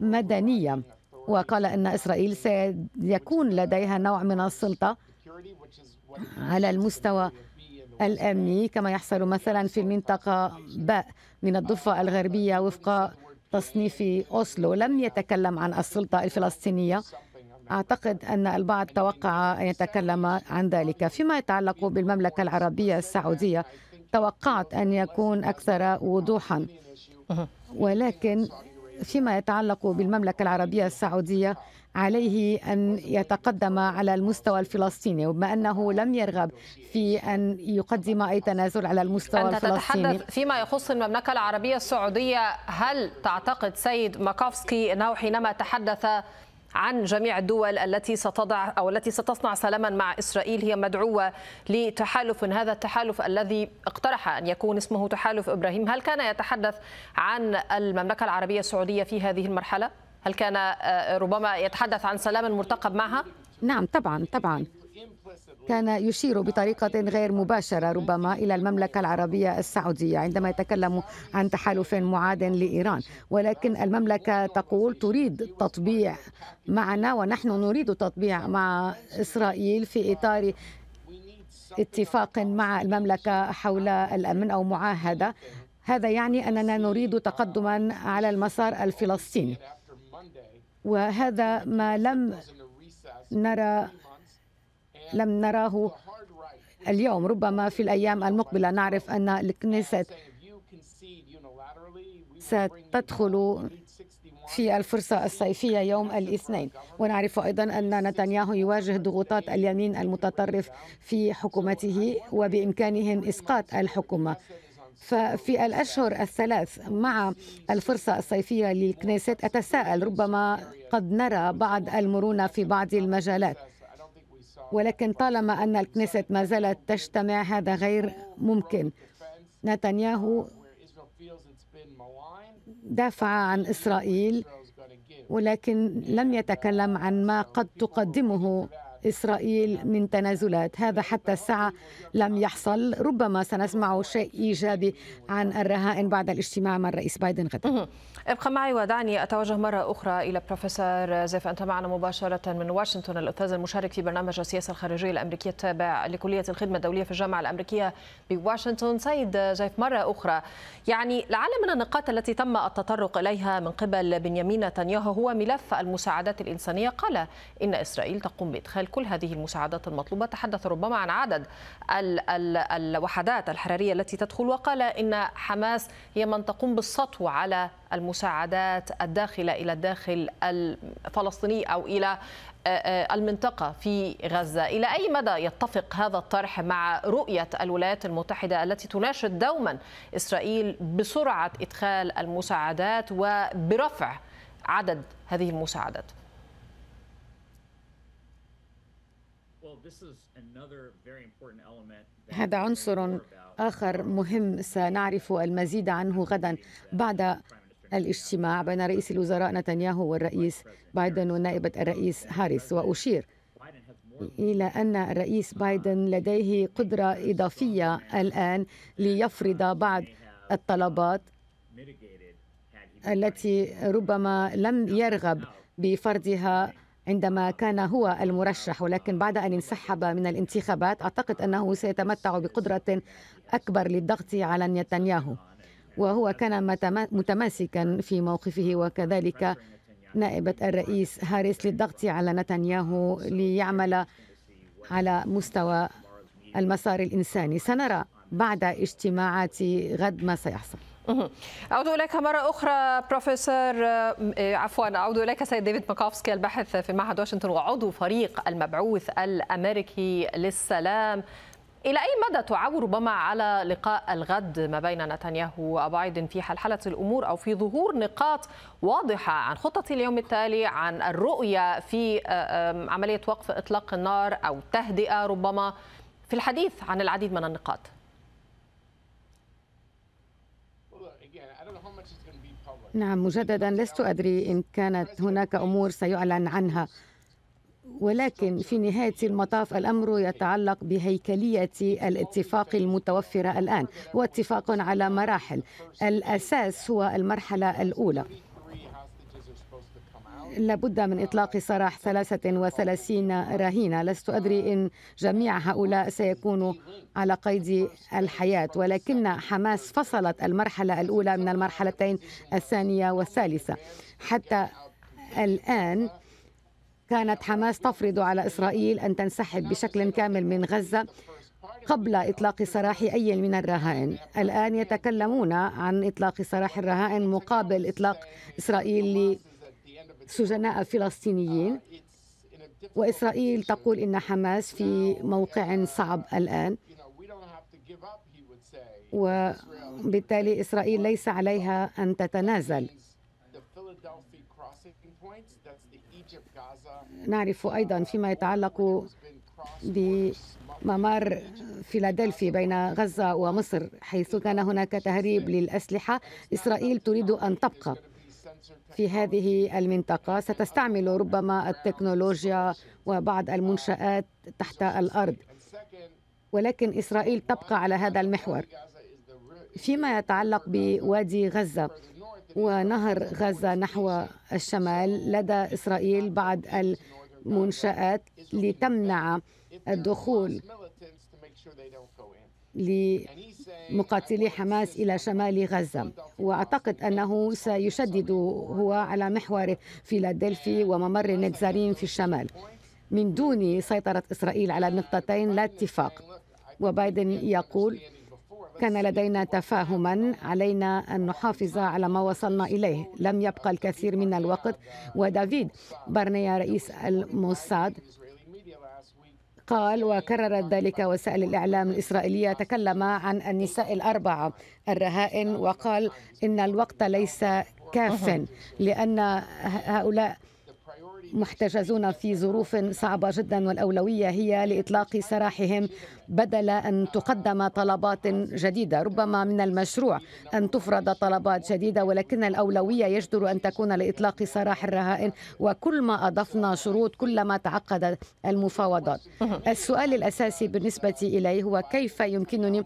مدنية وقال أن إسرائيل سيكون لديها نوع من السلطة على المستوى الأمني كما يحصل مثلا في المنطقة باء من الضفة الغربية وفق تصنيف أوسلو لم يتكلم عن السلطة الفلسطينية أعتقد أن البعض توقع أن يتكلم عن ذلك فيما يتعلق بالمملكة العربية السعودية توقعت أن يكون أكثر وضوحا ولكن فيما يتعلق بالمملكة العربية السعودية عليه أن يتقدم على المستوى الفلسطيني وبما أنه لم يرغب في أن يقدم أي تنازل على المستوى أنت الفلسطيني تتحدث فيما يخص المملكة العربية السعودية هل تعتقد سيد ماكوفسكي أنه حينما تحدث عن جميع الدول التي ستضع او التي ستصنع سلاما مع اسرائيل هي مدعوه لتحالف هذا التحالف الذي اقترح ان يكون اسمه تحالف ابراهيم، هل كان يتحدث عن المملكه العربيه السعوديه في هذه المرحله؟ هل كان آه، ربما يتحدث عن سلام مرتقب معها؟ نعم طبعا طبعا كان يشير بطريقة غير مباشرة ربما إلى المملكة العربية السعودية عندما يتكلم عن تحالف معاد لإيران ولكن المملكة تقول تريد التطبيع معنا ونحن نريد التطبيع مع إسرائيل في إطار اتفاق مع المملكة حول الأمن أو معاهدة هذا يعني أننا نريد تقدما على المسار الفلسطيني وهذا ما لم نرى لم نراه اليوم ربما في الأيام المقبلة نعرف أن الكنيسة ستدخل في الفرصة الصيفية يوم الاثنين ونعرف أيضا أن نتنياهو يواجه ضغوطات اليمين المتطرف في حكومته وبإمكانهم إسقاط الحكومة ففي الأشهر الثلاث مع الفرصة الصيفية للكنيسة أتساءل ربما قد نرى بعض المرونة في بعض المجالات ولكن طالما أن الكنيسة ما زالت تجتمع هذا غير ممكن نتنياهو دافع عن إسرائيل ولكن لم يتكلم عن ما قد تقدمه إسرائيل من تنازلات هذا حتى الساعة لم يحصل ربما سنسمع شيء إيجابي عن الرهائن بعد الاجتماع مع الرئيس بايدن غدا ابقى معي ودعني أتوجه مرة أخرى إلى بروفيسور زيف أنت معنا مباشرة من واشنطن الأستاذ المشارك في برنامج السياسة الخارجية الأمريكية التابع لكلية الخدمة الدولية في الجامعة الأمريكية بواشنطن سيد زيف مرة أخرى يعني لعل من النقاط التي تم التطرق إليها من قبل بنيامين نتنياهو هو ملف المساعدات الإنسانية قال إن إسرائيل تقوم بإدخال كل هذه المساعدات المطلوبة تحدث ربما عن عدد الوحدات الحرارية التي تدخل وقال إن حماس هي من تقوم بالسطو على المساعدات الداخلة إلى الداخل الفلسطيني أو إلى المنطقة في غزة إلى أي مدى يتفق هذا الطرح مع رؤية الولايات المتحدة التي تناشد دوما إسرائيل بسرعة إدخال المساعدات وبرفع عدد هذه المساعدات هذا عنصر آخر مهم سنعرف المزيد عنه غدا بعد الاجتماع بين رئيس الوزراء نتنياهو والرئيس بايدن ونائبة الرئيس هاريس وأشير إلى أن الرئيس بايدن لديه قدرة إضافية الآن ليفرض uh, بعض uh, الطلبات التي ربما لم يرغب بفرضها عندما كان هو المرشح ولكن بعد أن انسحب من الانتخابات أعتقد أنه سيتمتع بقدرة أكبر للضغط على نتنياهو وهو كان متماسكا في موقفه وكذلك نائبة الرئيس هاريس للضغط على نتنياهو ليعمل على مستوى المسار الإنساني سنرى بعد اجتماعات غد ما سيحصل أعود إليك مرة أخرى بروفيسور آه، عفوا أعود إليك سيد ديفيد ماكوفسكي الباحث في معهد واشنطن وعضو فريق المبعوث الأمريكي للسلام إلى أي مدى تعول ربما على لقاء الغد ما بين نتنياهو وبايدن في حلحلة الأمور أو في ظهور نقاط واضحة عن خطة اليوم التالي عن الرؤية في آه، عملية وقف إطلاق النار أو تهدئة ربما في الحديث عن العديد من النقاط؟ نعم مجددا لست أدري إن كانت هناك أمور سيعلن عنها ولكن في نهاية المطاف الأمر يتعلق بهيكلية الاتفاق المتوفرة الآن هو اتفاق على مراحل الأساس هو المرحلة الأولى لابد من إطلاق سراح 33 رهينة لست أدري إن جميع هؤلاء سيكونوا على قيد الحياة ولكن حماس فصلت المرحلة الأولى من المرحلتين الثانية والثالثة حتى الآن كانت حماس تفرض على إسرائيل أن تنسحب بشكل كامل من غزة قبل إطلاق سراح أي من الرهائن الآن يتكلمون عن إطلاق سراح الرهائن مقابل إطلاق إسرائيل سجناء فلسطينيين وإسرائيل تقول إن حماس في موقع صعب الآن وبالتالي إسرائيل ليس عليها أن تتنازل نعرف أيضا فيما يتعلق بممر فيلادلفي بين غزة ومصر حيث كان هناك تهريب للأسلحة إسرائيل تريد أن تبقى في هذه المنطقة ستستعمل ربما التكنولوجيا وبعض المنشآت تحت الأرض ولكن إسرائيل تبقى على هذا المحور فيما يتعلق بوادي غزة ونهر غزة نحو الشمال لدى إسرائيل بعض المنشآت لتمنع الدخول لمقاتلي حماس إلى شمال غزة وأعتقد أنه سيشدد هو على محور فيلادلفي وممر نتزارين في الشمال من دون سيطرة إسرائيل على نقطتين لا اتفاق وبايدن يقول كان لدينا تفاهما علينا ان نحافظ على ما وصلنا اليه لم يبقى الكثير من الوقت ودافيد بارنيا رئيس الموساد قال وكررت ذلك وسائل الإعلام الإسرائيلية تكلم عن النساء الأربعة الرهائن وقال إن الوقت ليس كاف لأن هؤلاء محتجزون في ظروف صعبة جدا والأولوية هي لإطلاق سراحهم بدل أن تقدم طلبات جديدة ربما من المشروع أن تفرض طلبات جديدة ولكن الأولوية يجدر أن تكون لإطلاق سراح الرهائن وكل ما أضفنا شروط كلما تعقدت المفاوضات السؤال الأساسي بالنسبة إلي هو كيف يمكنني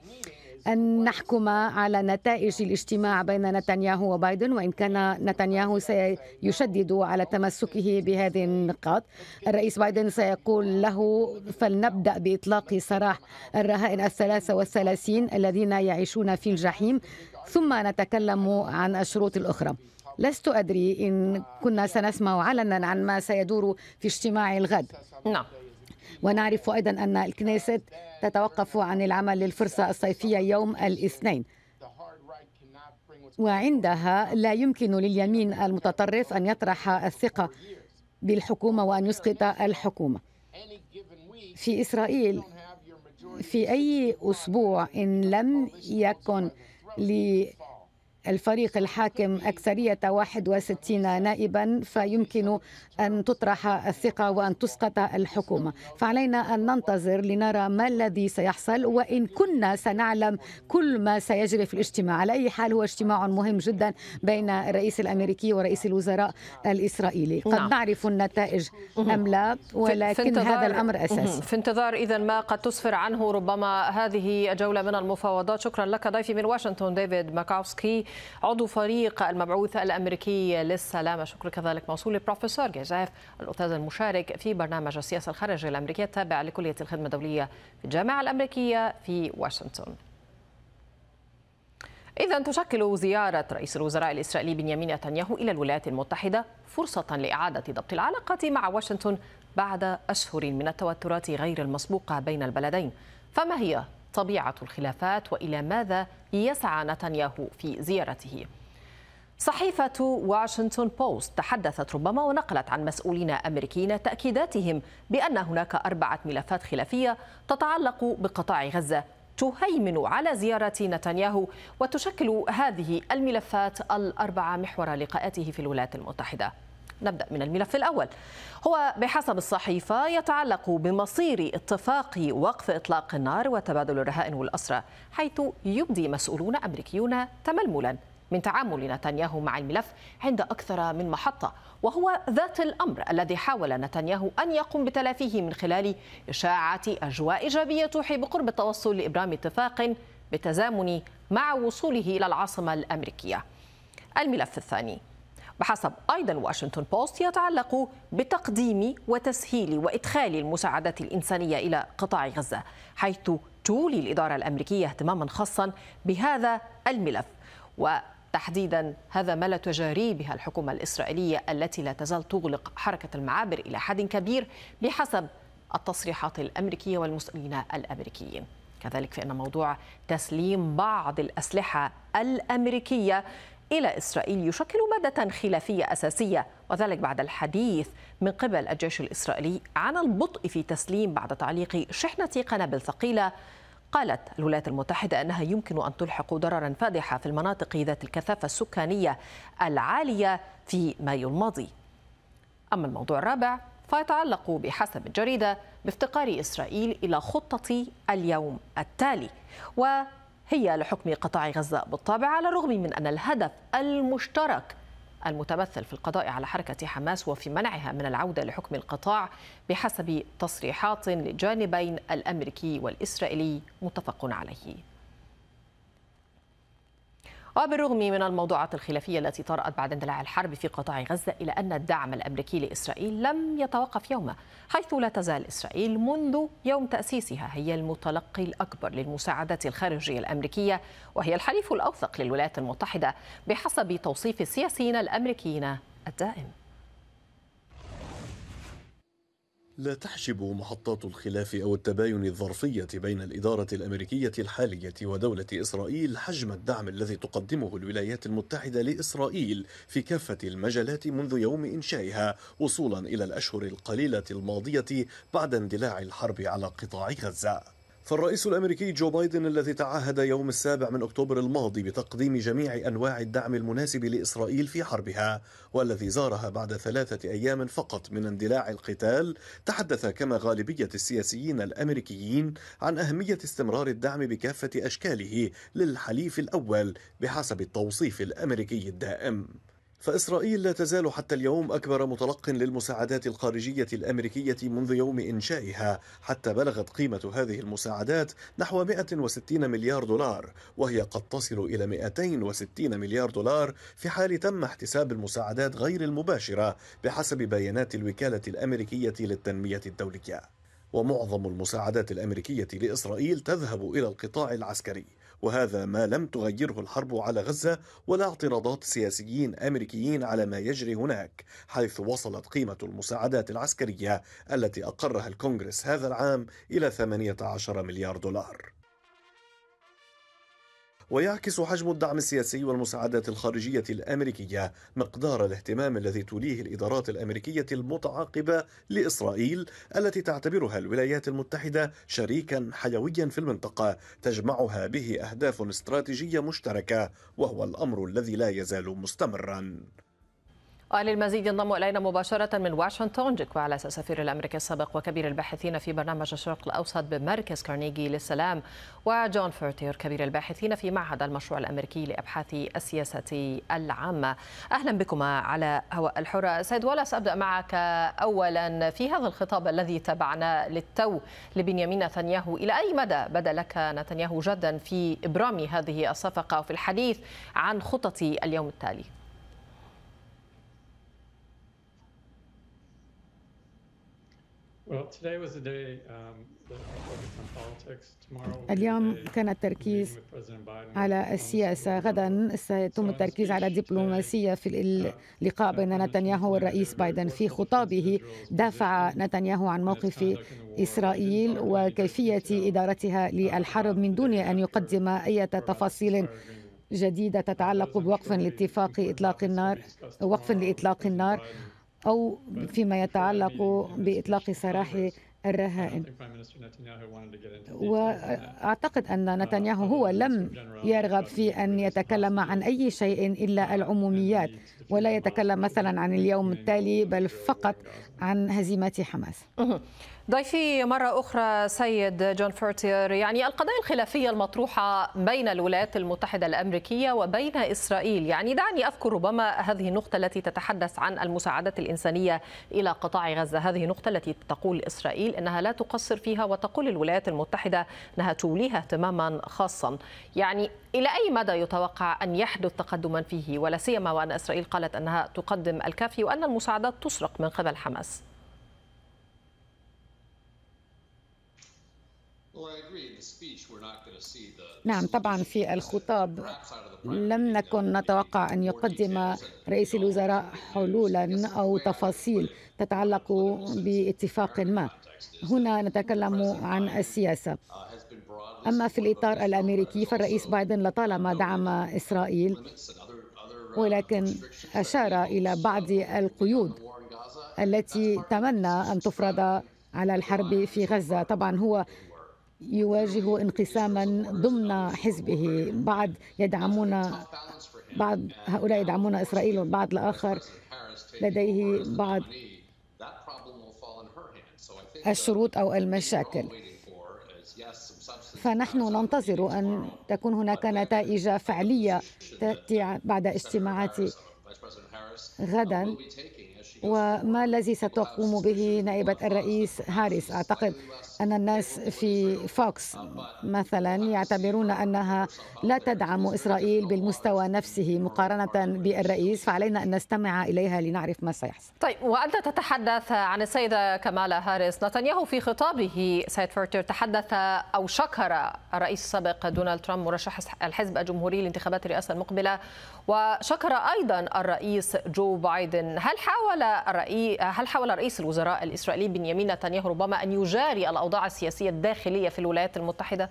أن نحكم على نتائج الاجتماع بين نتنياهو وبايدن وإن كان نتنياهو سيشدد على تمسكه بهذه النقاط الرئيس بايدن سيقول له فلنبدأ بإطلاق سراح الرهائن الثلاثة والثلاثين الذين يعيشون في الجحيم ثم نتكلم عن الشروط الأخرى لست أدري إن كنا سنسمع علنا عن ما سيدور في اجتماع الغد نعم ونعرف أيضا أن الكنيست تتوقف عن العمل للفرصة الصيفية يوم الاثنين وعندها لا يمكن لليمين المتطرف أن يطرح الثقة بالحكومة وأن يسقط الحكومة في إسرائيل في أي أسبوع إن لم يكن الفريق الحاكم أكثرية 61 نائبا فيمكن أن تطرح الثقة وأن تسقط الحكومة فعلينا أن ننتظر لنرى ما الذي سيحصل وإن كنا سنعلم كل ما سيجري في الاجتماع على أي حال هو اجتماع مهم جدا بين الرئيس الأمريكي ورئيس الوزراء الإسرائيلي قد نعم. نعرف النتائج أم لا ولكن هذا الأمر أساسي في انتظار إذا ما قد تسفر عنه ربما هذه جولة من المفاوضات شكرا لك ضيفي من واشنطن ديفيد ماكاوسكي عضو فريق المبعوث الأمريكي للسلام الشكر كذلك موصول للبروفيسور جيزيف الأستاذ المشارك في برنامج السياسة الخارجية الأمريكية التابع لكلية الخدمة الدولية في الجامعة الأمريكية في واشنطن إذا تشكل زيارة رئيس الوزراء الإسرائيلي بنيامين نتنياهو إلى الولايات المتحدة فرصة لإعادة ضبط العلاقة مع واشنطن بعد أشهر من التوترات غير المسبوقة بين البلدين فما هي طبيعة الخلافات وإلى ماذا يسعى نتنياهو في زيارته صحيفة واشنطن بوست تحدثت ربما ونقلت عن مسؤولين أمريكيين تأكيداتهم بأن هناك أربعة ملفات خلافية تتعلق بقطاع غزة تهيمن على زيارة نتنياهو وتشكل هذه الملفات الأربعة محور لقاءاته في الولايات المتحدة نبدأ من الملف الأول هو بحسب الصحيفة يتعلق بمصير اتفاق وقف إطلاق النار وتبادل الرهائن والأسرى حيث يبدي مسؤولون أمريكيون تململا من تعامل نتنياهو مع الملف عند أكثر من محطة وهو ذات الأمر الذي حاول نتنياهو أن يقوم بتلافيه من خلال إشاعة أجواء إيجابية توحي بقرب التوصل لإبرام اتفاق بالتزامن مع وصوله إلى العاصمة الأمريكية الملف الثاني بحسب أيضا واشنطن بوست يتعلق بتقديم وتسهيل وإدخال المساعدات الإنسانية إلى قطاع غزة حيث تولي الإدارة الأمريكية اهتماما خاصا بهذا الملف و تحديدا هذا ما لا تجاري بها الحكومة الإسرائيلية التي لا تزال تغلق حركة المعابر إلى حد كبير بحسب التصريحات الأمريكية والمسؤولين الأمريكيين كذلك فإن موضوع تسليم بعض الأسلحة الأمريكية إلى إسرائيل يشكل مادة خلافية أساسية وذلك بعد الحديث من قبل الجيش الإسرائيلي عن البطء في تسليم بعد تعليق شحنة قنابل ثقيلة قالت الولايات المتحدة أنها يمكن أن تلحق ضررا فادحا في المناطق ذات الكثافة السكانية العالية في مايو الماضي أما الموضوع الرابع فيتعلق بحسب الجريدة بافتقار إسرائيل إلى خطة اليوم التالي و هي لحكم قطاع غزة بالطبع على الرغم من أن الهدف المشترك المتمثل في القضاء على حركة حماس وفي منعها من العودة لحكم القطاع بحسب تصريحات لجانبين الأمريكي والإسرائيلي متفق عليه وبالرغم من الموضوعات الخلافية التي طرأت بعد اندلاع الحرب في قطاع غزة إلا أن الدعم الأمريكي لإسرائيل لم يتوقف يوما حيث لا تزال إسرائيل منذ يوم تأسيسها هي المتلقي الأكبر للمساعدات الخارجية الأمريكية وهي الحليف الأوثق للولايات المتحدة بحسب توصيف السياسيين الأمريكيين الدائم لا تحجب محطات الخلاف أو التباين الظرفية بين الإدارة الأمريكية الحالية ودولة إسرائيل حجم الدعم الذي تقدمه الولايات المتحدة لإسرائيل في كافة المجالات منذ يوم إنشائها وصولا إلى الأشهر القليلة الماضية بعد اندلاع الحرب على قطاع غزة فالرئيس الامريكي جو بايدن الذي تعهد يوم السابع من اكتوبر الماضي بتقديم جميع انواع الدعم المناسب لاسرائيل في حربها والذي زارها بعد ثلاثه ايام فقط من اندلاع القتال تحدث كما غالبيه السياسيين الامريكيين عن اهميه استمرار الدعم بكافه اشكاله للحليف الاول بحسب التوصيف الامريكي الدائم فإسرائيل لا تزال حتى اليوم أكبر متلق للمساعدات الخارجية الأمريكية منذ يوم إنشائها حتى بلغت قيمة هذه المساعدات نحو 160 مليار دولار وهي قد تصل إلى 260 مليار دولار في حال تم احتساب المساعدات غير المباشرة بحسب بيانات الوكالة الأمريكية للتنمية الدولية ومعظم المساعدات الأمريكية لإسرائيل تذهب إلى القطاع العسكري وهذا ما لم تغيره الحرب على غزة ولا اعتراضات سياسيين أمريكيين على ما يجري هناك حيث وصلت قيمة المساعدات العسكرية التي أقرها الكونغرس هذا العام إلى 18 مليار دولار ويعكس حجم الدعم السياسي والمساعدات الخارجية الأمريكية مقدار الاهتمام الذي توليه الإدارات الأمريكية المتعاقبة لإسرائيل التي تعتبرها الولايات المتحدة شريكا حيويا في المنطقة تجمعها به أهداف استراتيجية مشتركة وهو الأمر الذي لا يزال مستمرا وللمزيد ينضم الينا مباشره من واشنطن جيك وعلى السفير الامريكي السابق وكبير الباحثين في برنامج الشرق الاوسط بمركز كارنيجي للسلام وجون فورتير كبير الباحثين في معهد المشروع الامريكي لابحاث السياسه العامه. اهلا بكما على هواء الحره. سيد ولاس ابدا معك اولا في هذا الخطاب الذي تبعنا للتو لبنيامين نتنياهو الى اي مدى بدا لك نتنياهو جدا في ابرام هذه الصفقه وفي الحديث عن خطط اليوم التالي؟ Um, اليوم كان التركيز على السياسة غدا سيتم التركيز على الدبلوماسية في uh, اللقاء بين نتنياهو والرئيس بايدن في خطابه دافع نتنياهو عن موقف إسرائيل وكيفية إدارتها uh, للحرب من دون أن يقدم أي تفاصيل جديدة تتعلق بوقف لاتفاق إطلاق النار وقف لإطلاق النار أو فيما يتعلق بإطلاق سراح الرهائن وأعتقد أن uh, نتنياهو هو لم uh, يرغب في أن يتكلم عن أي شيء إلا العموميات ولا يتكلم مثلا عن اليوم التالي بل فقط عن هزيمة حماس ضيفي مرة أخرى سيد جون فورتير يعني القضايا الخلافية المطروحة بين الولايات المتحدة الأمريكية وبين إسرائيل يعني دعني أذكر ربما هذه النقطة التي تتحدث عن المساعدات الإنسانية إلى قطاع غزة هذه النقطة التي تقول إسرائيل أنها لا تقصر فيها وتقول الولايات المتحدة أنها توليها اهتماما خاصا يعني إلى أي مدى يتوقع أن يحدث تقدما فيه ولا سيما وأن إسرائيل قالت أنها تقدم الكافي وأن المساعدات تسرق من قبل حماس نعم طبعا في الخطاب لم نكن نتوقع ان يقدم رئيس الوزراء حلولا او تفاصيل تتعلق باتفاق ما هنا نتكلم عن السياسه اما في الاطار الامريكي فالرئيس بايدن لطالما دعم اسرائيل ولكن اشار الى بعض القيود التي تمنى ان تفرض على الحرب في غزه طبعا هو يواجه انقساما ضمن حزبه بعض يدعمون بعض هؤلاء يدعمون إسرائيل والبعض الآخر لديه بعض الشروط أو المشاكل فنحن ننتظر أن تكون هناك نتائج فعلية تأتي بعد اجتماعات غدا وما الذي ستقوم به نائبة الرئيس هاريس أعتقد أن الناس في فوكس مثلا يعتبرون أنها لا تدعم إسرائيل بالمستوى نفسه مقارنة بالرئيس فعلينا أن نستمع إليها لنعرف ما سيحصل طيب وأنت تتحدث عن السيدة كمالا هاريس نتنياهو في خطابه سيد فورتر تحدث أو شكر الرئيس السابق دونالد ترامب مرشح الحزب الجمهوري لانتخابات الرئاسة المقبلة وشكر أيضا الرئيس جو بايدن هل حاول هل حاول رئيس الوزراء الإسرائيلي بنيامين نتنياهو ربما أن يجاري الأوضاع السياسية الداخلية في الولايات المتحدة؟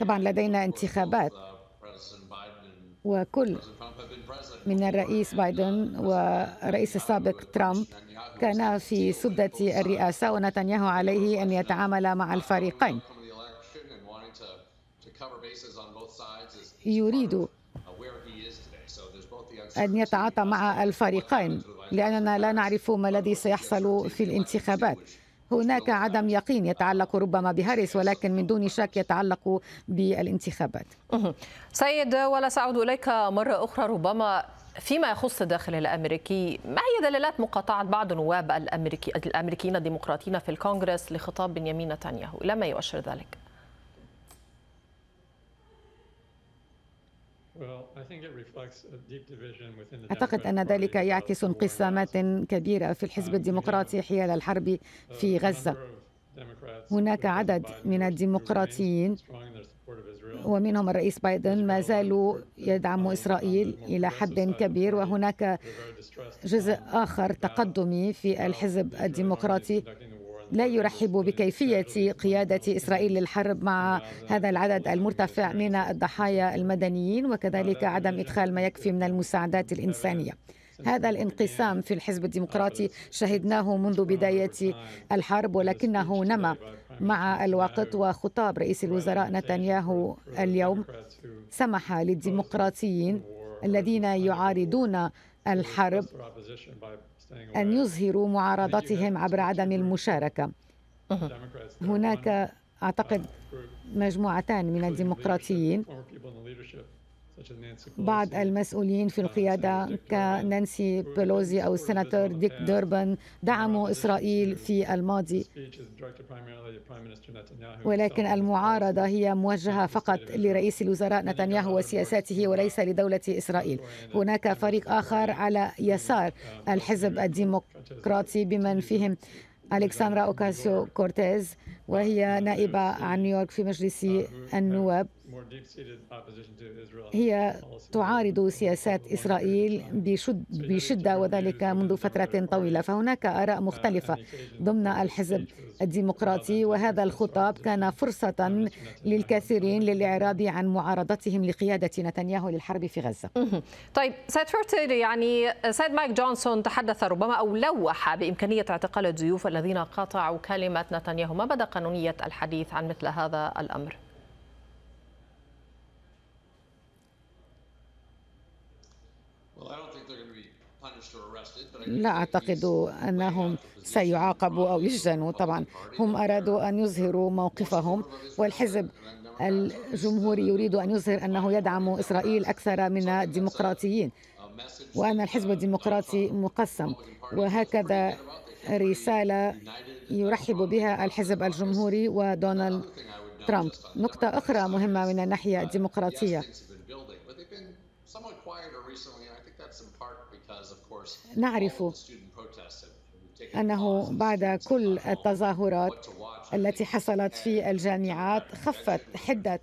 طبعا لدينا انتخابات وكل من الرئيس بايدن والرئيس السابق ترامب كان في سدة الرئاسة ونتنياهو عليه أن يتعامل مع الفريقين يريد أن يتعاطى مع الفريقين لأننا لا نعرف ما الذي سيحصل في الانتخابات هناك عدم يقين يتعلق ربما بهاريس ولكن من دون شك يتعلق بالانتخابات سيد ولا سأعود إليك مرة أخرى ربما فيما يخص الداخل الامريكي ما هي دلالات مقاطعه بعض النواب الامريكي الامريكيين الديمقراطيين في الكونغرس لخطاب بنيامين نتنياهو الى ما يؤشر ذلك أعتقد أن ذلك يعكس انقسامات كبيرة في الحزب uh, الديمقراطي حيال الحرب uh, في غزة هناك عدد من الديمقراطيين ومنهم الرئيس بايدن ما زالوا يدعموا إسرائيل إلى حد كبير وهناك جزء آخر تقدمي في الحزب الديمقراطي لا يرحب بكيفية قيادة إسرائيل للحرب مع هذا العدد المرتفع من الضحايا المدنيين وكذلك عدم إدخال ما يكفي من المساعدات الإنسانية هذا الانقسام في الحزب الديمقراطي شهدناه منذ بداية الحرب ولكنه نما مع الوقت وخطاب رئيس الوزراء نتنياهو اليوم سمح للديمقراطيين الذين يعارضون الحرب أن يظهروا معارضتهم عبر عدم المشاركة هناك أعتقد مجموعتان من الديمقراطيين بعض المسؤولين في القيادة كنانسي بيلوزي أو السناتور ديك دوربن دعموا إسرائيل في الماضي ولكن المعارضة هي موجهة فقط لرئيس الوزراء نتنياهو وسياساته وليس لدولة إسرائيل هناك فريق آخر على يسار الحزب الديمقراطي بمن فيهم ألكسندرا أوكاسيو كورتيز وهي نائبة عن نيويورك في مجلس النواب هي تعارض سياسات إسرائيل بشد بشدة وذلك منذ فترة طويلة فهناك آراء uh, مختلفة ضمن الحزب الديمقراطي وهذا الخطاب كان فرصة للكثيرين للإعراض عن معارضتهم لقيادة نتنياهو للحرب في غزة طيب سيد فرتير يعني سيد مايك جونسون تحدث ربما أو لوح بإمكانية اعتقال الضيوف الذين قاطعوا كلمة نتنياهو ما مدى قانونية الحديث عن مثل هذا الأمر؟ لا أعتقد أنهم سيعاقبوا أو يسجنوا طبعا هم أرادوا أن يظهروا موقفهم والحزب الجمهوري يريد أن يظهر أنه يدعم إسرائيل أكثر من الديمقراطيين وأن الحزب الديمقراطي مقسم وهكذا رسالة يرحب بها الحزب الجمهوري ودونالد ترامب نقطة أخرى مهمة من الناحية الديمقراطية نعرف انه بعد كل التظاهرات التي حصلت في الجامعات خفت حده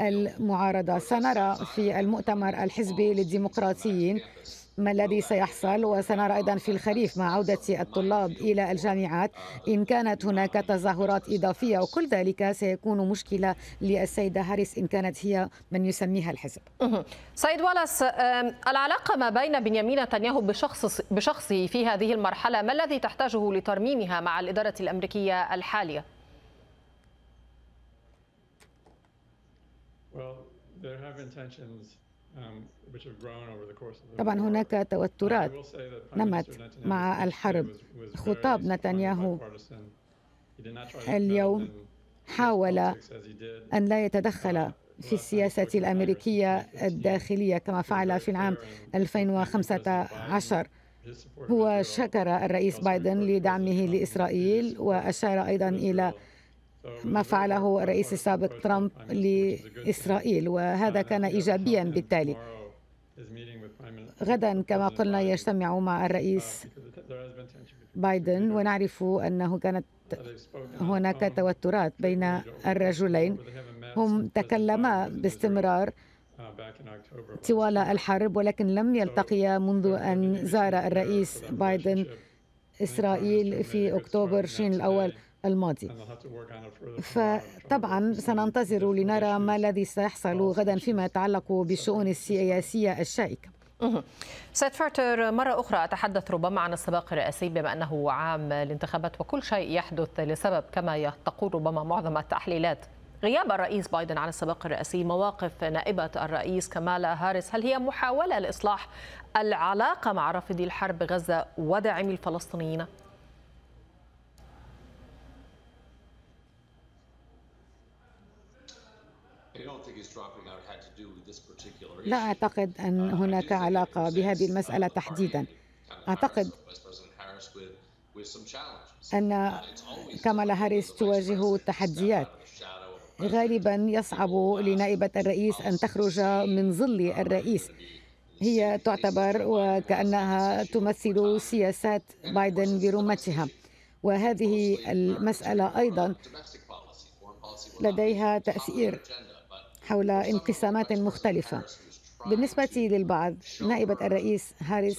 المعارضه سنرى في المؤتمر الحزبي للديمقراطيين ما الذي سيحصل وسنرى أيضا في الخريف مع عودة الطلاب إلى الجامعات إن كانت هناك تظاهرات إضافية وكل ذلك سيكون مشكلة للسيدة هاريس إن كانت هي من يسميها الحزب سيد والاس العلاقة ما بين بنيامين نتنياهو بشخص بشخصه في هذه المرحلة ما الذي تحتاجه لترميمها مع الإدارة الأمريكية الحالية؟ Well, there have intentions Um, طبعا هناك توترات نمت مع الحرب خطاب نتنياهو اليوم حاول أن لا يتدخل uh, في السياسة الأمريكية الداخلية كما فعل في العام 2015 هو شكر الرئيس بايدن لدعمه لإسرائيل وأشار أيضا إلى ما فعله الرئيس السابق ترامب لإسرائيل وهذا كان إيجابيا بالتالي غدا كما قلنا يجتمع مع الرئيس بايدن ونعرف أنه كانت هناك توترات بين الرجلين هم تكلما باستمرار طوال الحرب ولكن لم يلتقيا منذ أن زار الرئيس بايدن إسرائيل في أكتوبر شين الأول الماضي فطبعا سننتظر لنرى ما الذي سيحصل غدا فيما يتعلق بالشؤون السياسية الشائكة سيد فارتر مرة أخرى أتحدث ربما عن السباق الرئاسي بما أنه عام الانتخابات وكل شيء يحدث لسبب كما تقول ربما معظم التحليلات غياب الرئيس بايدن عن السباق الرئاسي مواقف نائبة الرئيس كمالا هاريس هل هي محاولة لإصلاح العلاقة مع رافضي الحرب غزة وداعمي الفلسطينيين؟ لا أعتقد أن هناك علاقة بهذه المسألة تحديدا أعتقد أن كامالا هاريس تواجه تحديات غالبا يصعب لنائبة الرئيس أن تخرج من ظل الرئيس هي تعتبر وكأنها تمثل سياسات بايدن برمتها وهذه المسألة أيضا لديها تأثير حول انقسامات مختلفة بالنسبة للبعض نائبة الرئيس هاريس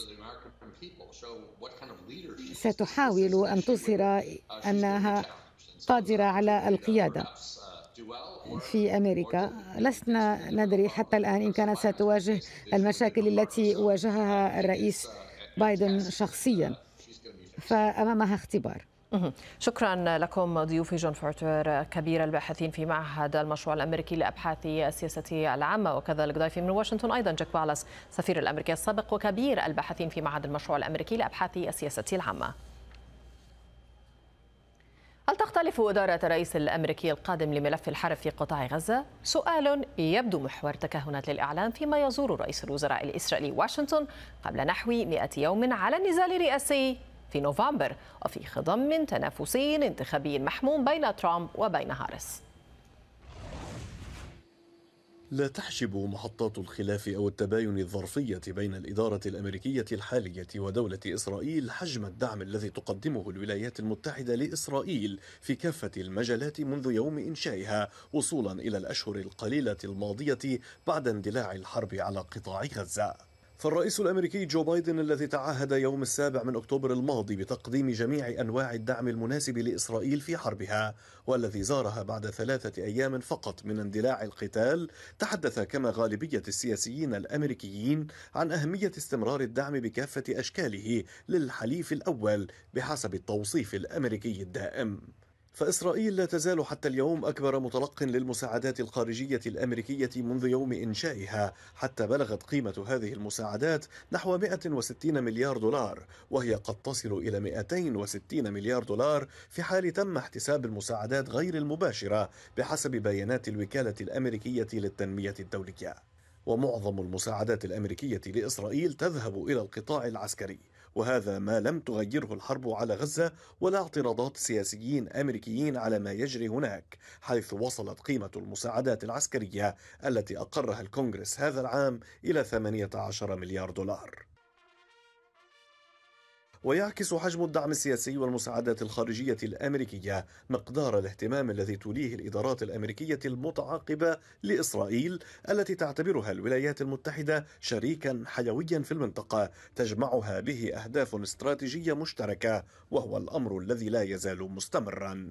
ستحاول أن تظهر أنها قادرة على القيادة في أمريكا لسنا ندري حتى الآن إن كانت ستواجه المشاكل التي واجهها الرئيس بايدن شخصيا فأمامها اختبار شكرا لكم ضيوفي جون فورتور كبير الباحثين في معهد المشروع الامريكي لابحاث السياسه العامه وكذلك ضيفي من واشنطن ايضا جاك بالاس سفير الامريكي السابق وكبير الباحثين في معهد المشروع الامريكي لابحاث السياسه العامه. هل تختلف إدارة الرئيس الأمريكي القادم لملف الحرب في قطاع غزة؟ سؤال يبدو محور تكهنات للإعلام فيما يزور رئيس الوزراء الإسرائيلي واشنطن قبل نحو 100 يوم على النزال الرئاسي في نوفمبر وفي خضم تنافسي انتخابي محموم بين ترامب وبين هارس لا تحجب محطات الخلاف او التباين الظرفيه بين الاداره الامريكيه الحاليه ودوله اسرائيل حجم الدعم الذي تقدمه الولايات المتحده لاسرائيل في كافه المجالات منذ يوم انشائها وصولا الى الاشهر القليله الماضيه بعد اندلاع الحرب على قطاع غزه فالرئيس الامريكي جو بايدن الذي تعهد يوم السابع من اكتوبر الماضي بتقديم جميع انواع الدعم المناسب لاسرائيل في حربها والذي زارها بعد ثلاثه ايام فقط من اندلاع القتال تحدث كما غالبيه السياسيين الامريكيين عن اهميه استمرار الدعم بكافه اشكاله للحليف الاول بحسب التوصيف الامريكي الدائم فإسرائيل لا تزال حتى اليوم أكبر متلق للمساعدات الخارجية الأمريكية منذ يوم إنشائها حتى بلغت قيمة هذه المساعدات نحو 160 مليار دولار وهي قد تصل إلى 260 مليار دولار في حال تم احتساب المساعدات غير المباشرة بحسب بيانات الوكالة الأمريكية للتنمية الدولية ومعظم المساعدات الأمريكية لإسرائيل تذهب إلى القطاع العسكري وهذا ما لم تغيره الحرب على غزة ولا اعتراضات سياسيين أمريكيين على ما يجري هناك حيث وصلت قيمة المساعدات العسكرية التي أقرها الكونغرس هذا العام إلى 18 مليار دولار ويعكس حجم الدعم السياسي والمساعدات الخارجية الأمريكية مقدار الاهتمام الذي توليه الإدارات الأمريكية المتعاقبة لإسرائيل التي تعتبرها الولايات المتحدة شريكا حيويا في المنطقة تجمعها به أهداف استراتيجية مشتركة وهو الأمر الذي لا يزال مستمرا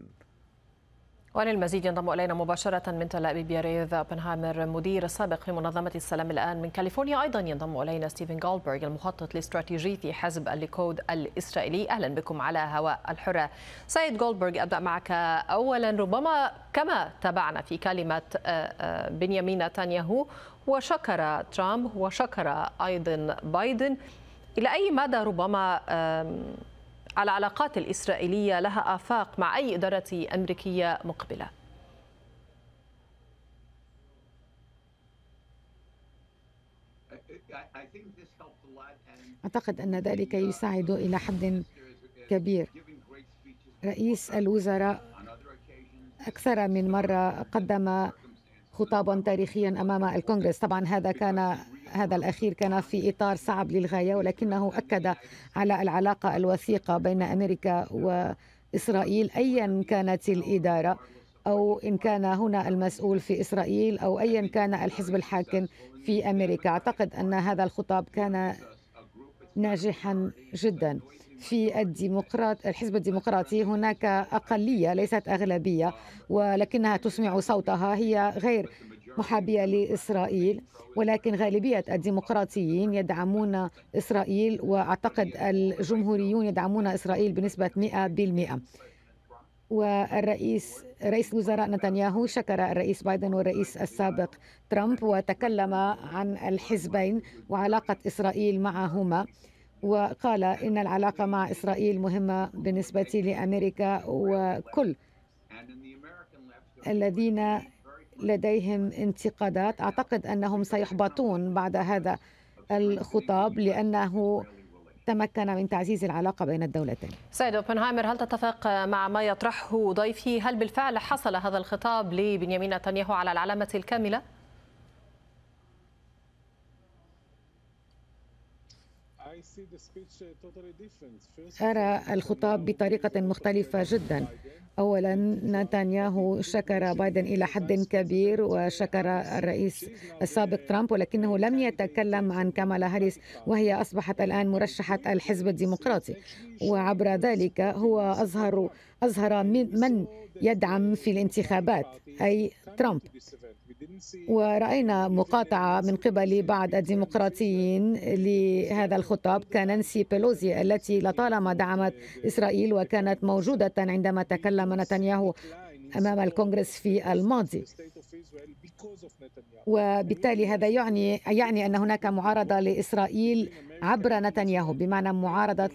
وللمزيد ينضم الينا مباشره من تل ابيب ياريف اوبنهايمر مدير السابق في منظمه السلام الان من كاليفورنيا ايضا ينضم الينا ستيفن جولبرغ المخطط الاستراتيجي في حزب الليكود الاسرائيلي اهلا بكم على هواء الحره. سيد جولبرغ ابدا معك اولا ربما كما تابعنا في كلمه آه، آه، بنيامين نتنياهو وشكر ترامب وشكر ايضا بايدن الى اي مدى ربما على العلاقات الإسرائيلية لها آفاق مع أي إدارة أمريكية مقبلة أعتقد أن ذلك يساعد إلى حد كبير رئيس الوزراء أكثر من مرة قدم خطابا تاريخيا أمام الكونغرس طبعا هذا كان هذا الأخير كان في إطار صعب للغاية ولكنه أكد على العلاقة الوثيقة بين أمريكا وإسرائيل أيا كانت الإدارة أو إن كان هنا المسؤول في إسرائيل أو أيا كان الحزب الحاكم في أمريكا أعتقد أن هذا الخطاب كان ناجحا جدا في الديمقراط الحزب الديمقراطي هناك أقلية ليست أغلبية ولكنها تسمع صوتها هي غير محابية لإسرائيل ولكن غالبية الديمقراطيين يدعمون إسرائيل وأعتقد الجمهوريون يدعمون إسرائيل بنسبة 100% والرئيس رئيس الوزراء نتنياهو شكر الرئيس بايدن والرئيس السابق ترامب وتكلم عن الحزبين وعلاقة إسرائيل معهما وقال إن العلاقة مع إسرائيل مهمة بالنسبة لأمريكا وكل الذين لديهم انتقادات اعتقد انهم سيحبطون بعد هذا الخطاب لانه تمكن من تعزيز العلاقة بين الدولتين سيد أوبنهايمر هل تتفق مع ما يطرحه ضيفي هل بالفعل حصل هذا الخطاب لبنيامين نتنياهو على العلامة الكاملة؟ أرى الخطاب بطريقة مختلفة جدا اولا نتنياهو شكر بايدن الى حد كبير وشكر الرئيس السابق ترامب ولكنه لم يتكلم عن كامالا هاريس وهي اصبحت الان مرشحه الحزب الديمقراطي وعبر ذلك هو اظهر اظهر من, من يدعم في الانتخابات اي ترامب ورأينا مقاطعة من قبل بعض الديمقراطيين لهذا الخطاب كنانسي بيلوزي التي لطالما دعمت إسرائيل وكانت موجودة عندما تكلم نتنياهو أمام الكونغرس في الماضي وبالتالي هذا يعني يعني أن هناك معارضة لإسرائيل عبر نتنياهو بمعنى معارضة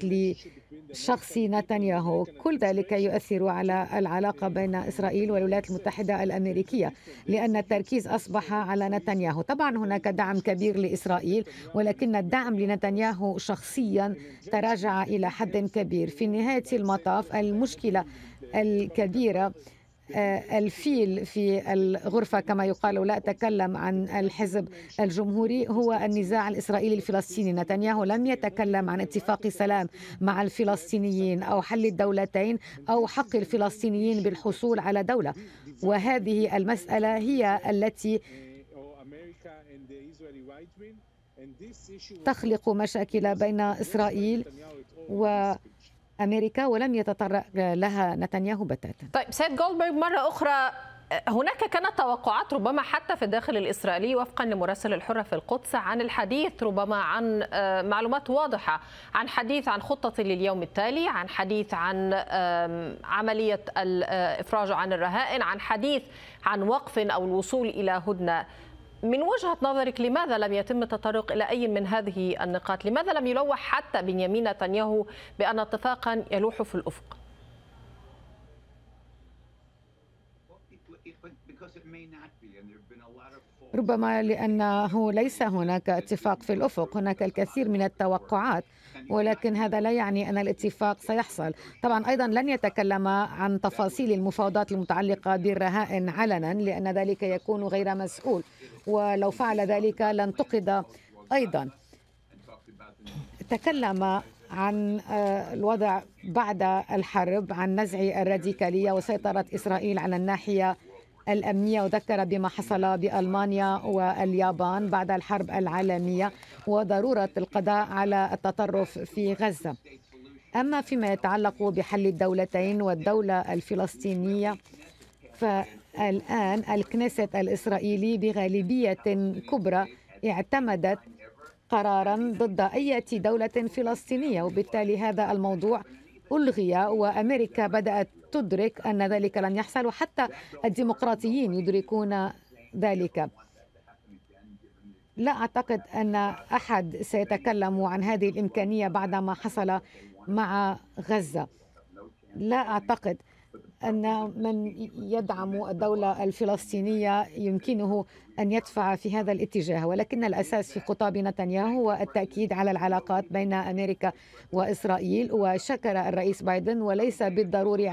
شخصي نتنياهو كل ذلك يؤثر على العلاقة بين إسرائيل والولايات المتحدة الأمريكية لأن التركيز أصبح على نتنياهو طبعا هناك دعم كبير لإسرائيل ولكن الدعم لنتنياهو شخصيا تراجع إلى حد كبير في نهاية المطاف المشكلة الكبيرة آه، الفيل في الغرفة كما يقال لا أتكلم عن الحزب الجمهوري هو النزاع الإسرائيلي الفلسطيني نتنياهو لم يتكلم عن اتفاق سلام مع الفلسطينيين أو حل الدولتين أو حق الفلسطينيين بالحصول على دولة وهذه المسألة هي التي تخلق مشاكل بين إسرائيل و أمريكا ولم يتطرق لها نتنياهو بتاتا طيب سيد جولدبرغ مرة أخرى آه، هناك كانت توقعات ربما حتى في الداخل الإسرائيلي وفقا لمراسل الحرة في القدس عن الحديث ربما عن آه، معلومات واضحة عن حديث عن خطة لليوم التالي عن حديث عن عملية الإفراج آه، عن الرهائن عن حديث عن وقف أو الوصول إلى هدنة من وجهة نظرك لماذا لم يتم التطرق إلى أي من هذه النقاط لماذا لم يلوح حتى بنيامين نتنياهو بأن اتفاقا يلوح في الأفق ربما لأنه ليس هناك اتفاق في الأفق هناك الكثير من التوقعات ولكن هذا لا يعني أن الاتفاق سيحصل طبعا أيضا لن يتكلم عن تفاصيل المفاوضات المتعلقة بالرهائن علنا لأن ذلك يكون غير مسؤول ولو فعل ذلك لانتقد أيضا تكلم عن آه، الوضع بعد الحرب عن نزع الراديكالية وسيطرة إسرائيل على الناحية الأمنية وذكر بما حصل بألمانيا واليابان بعد الحرب العالمية وضرورة القضاء على التطرف في غزة أما فيما يتعلق بحل الدولتين والدولة الفلسطينية فالآن الكنيسة الإسرائيلي بغالبية كبرى اعتمدت قرارا ضد أي دولة فلسطينية وبالتالي هذا الموضوع ألغي وأمريكا بدأت تدرك أن ذلك لن يحصل وحتى الديمقراطيين يدركون ذلك لا أعتقد أن أحد سيتكلم عن هذه الإمكانية بعد ما حصل مع غزة لا أعتقد أن من يدعم الدولة الفلسطينية يمكنه أن يدفع في هذا الاتجاه ولكن الأساس في خطاب نتنياهو هو التأكيد على العلاقات بين أمريكا وإسرائيل وشكر الرئيس بايدن وليس بالضروري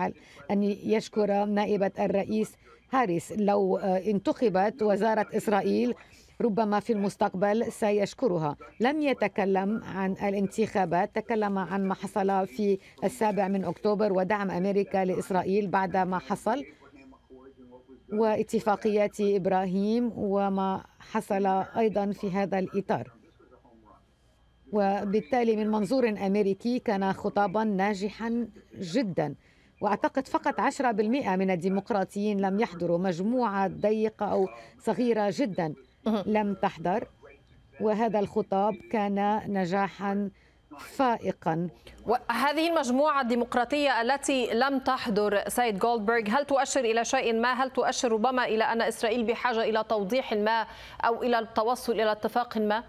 أن يشكر نائبة الرئيس هاريس لو انتخبت وزارة إسرائيل ربما في المستقبل سيشكرها لم يتكلم عن الانتخابات تكلم عن ما حصل في السابع من أكتوبر ودعم أمريكا لإسرائيل بعد ما حصل واتفاقيات إبراهيم وما حصل أيضا في هذا الإطار وبالتالي من منظور أمريكي كان خطابا ناجحا جدا واعتقد فقط 10% من الديمقراطيين لم يحضروا مجموعه ضيقه او صغيره جدا لم تحضر وهذا الخطاب كان نجاحا فائقا وهذه المجموعة الديمقراطية التي لم تحضر سيد جولدبرغ هل تؤشر إلى شيء ما هل تؤشر ربما إلى أن إسرائيل بحاجة إلى توضيح ما أو إلى التوصل إلى اتفاق ما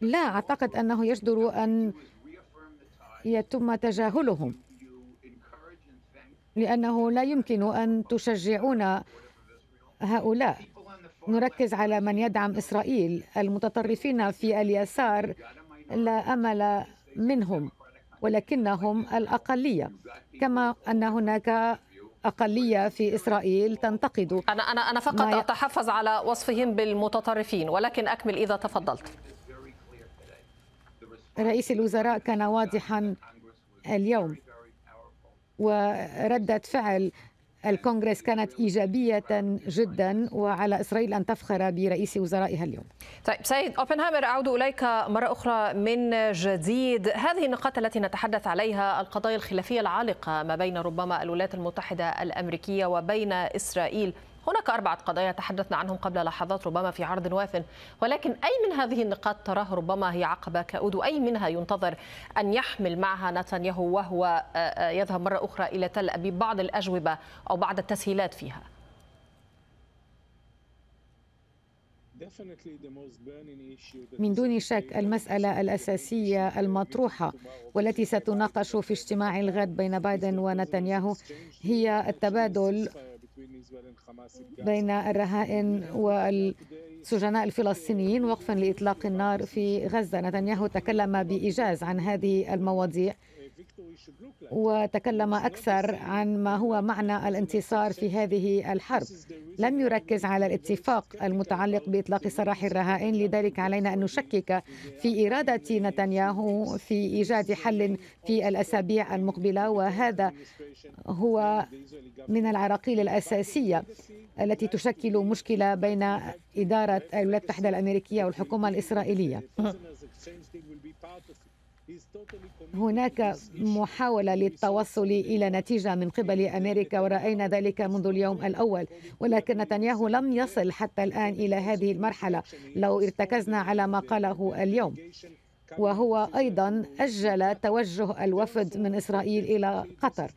لا أعتقد أنه يجدر أن يتم تجاهلهم لأنه لا يمكن أن تشجعون هؤلاء نركز على من يدعم إسرائيل المتطرفين في اليسار لا أمل منهم ولكنهم الأقلية كما أن هناك أقلية في إسرائيل تنتقد أنا أنا أنا فقط أتحفظ على وصفهم بالمتطرفين ولكن أكمل إذا تفضلت رئيس الوزراء كان واضحا اليوم وردة فعل الكونغرس كانت إيجابية جدا وعلى إسرائيل أن تفخر برئيس وزرائها اليوم طيب سيد أوبنهايمر أعود إليك مرة أخرى من جديد هذه النقاط التي نتحدث عليها القضايا الخلافية العالقة ما بين ربما الولايات المتحدة الأمريكية وبين إسرائيل هناك أربعة قضايا تحدثنا عنهم قبل لحظات ربما في عرض واف ولكن أي من هذه النقاط تراه ربما هي عقبة كؤود وأي منها ينتظر أن يحمل معها نتنياهو وهو آه، آه، يذهب مرة أخرى إلى تل أبيب بعض الأجوبة أو بعض التسهيلات فيها من دون شك المسألة الأساسية المطروحة والتي ستناقش في اجتماع الغد بين بايدن ونتنياهو هي التبادل بين الرهائن والسجناء الفلسطينيين وقفا لإطلاق النار في غزة نتنياهو تكلم بإيجاز عن هذه المواضيع وتكلم أكثر عن ما هو معنى الانتصار في هذه الحرب لم يركز على الاتفاق المتعلق بإطلاق سراح الرهائن لذلك علينا أن نشكك في إرادة نتنياهو في إيجاد حل في الأسابيع المقبلة وهذا هو من العراقيل الأساسية التي تشكل مشكلة بين إدارة الولايات المتحدة الأمريكية والحكومة الإسرائيلية هناك محاولة للتوصل إلى نتيجة من قبل أمريكا ورأينا ذلك منذ اليوم الأول ولكن نتنياهو لم يصل حتى الآن إلى هذه المرحلة لو ارتكزنا على ما قاله اليوم وهو أيضا أجل توجه الوفد من إسرائيل إلى قطر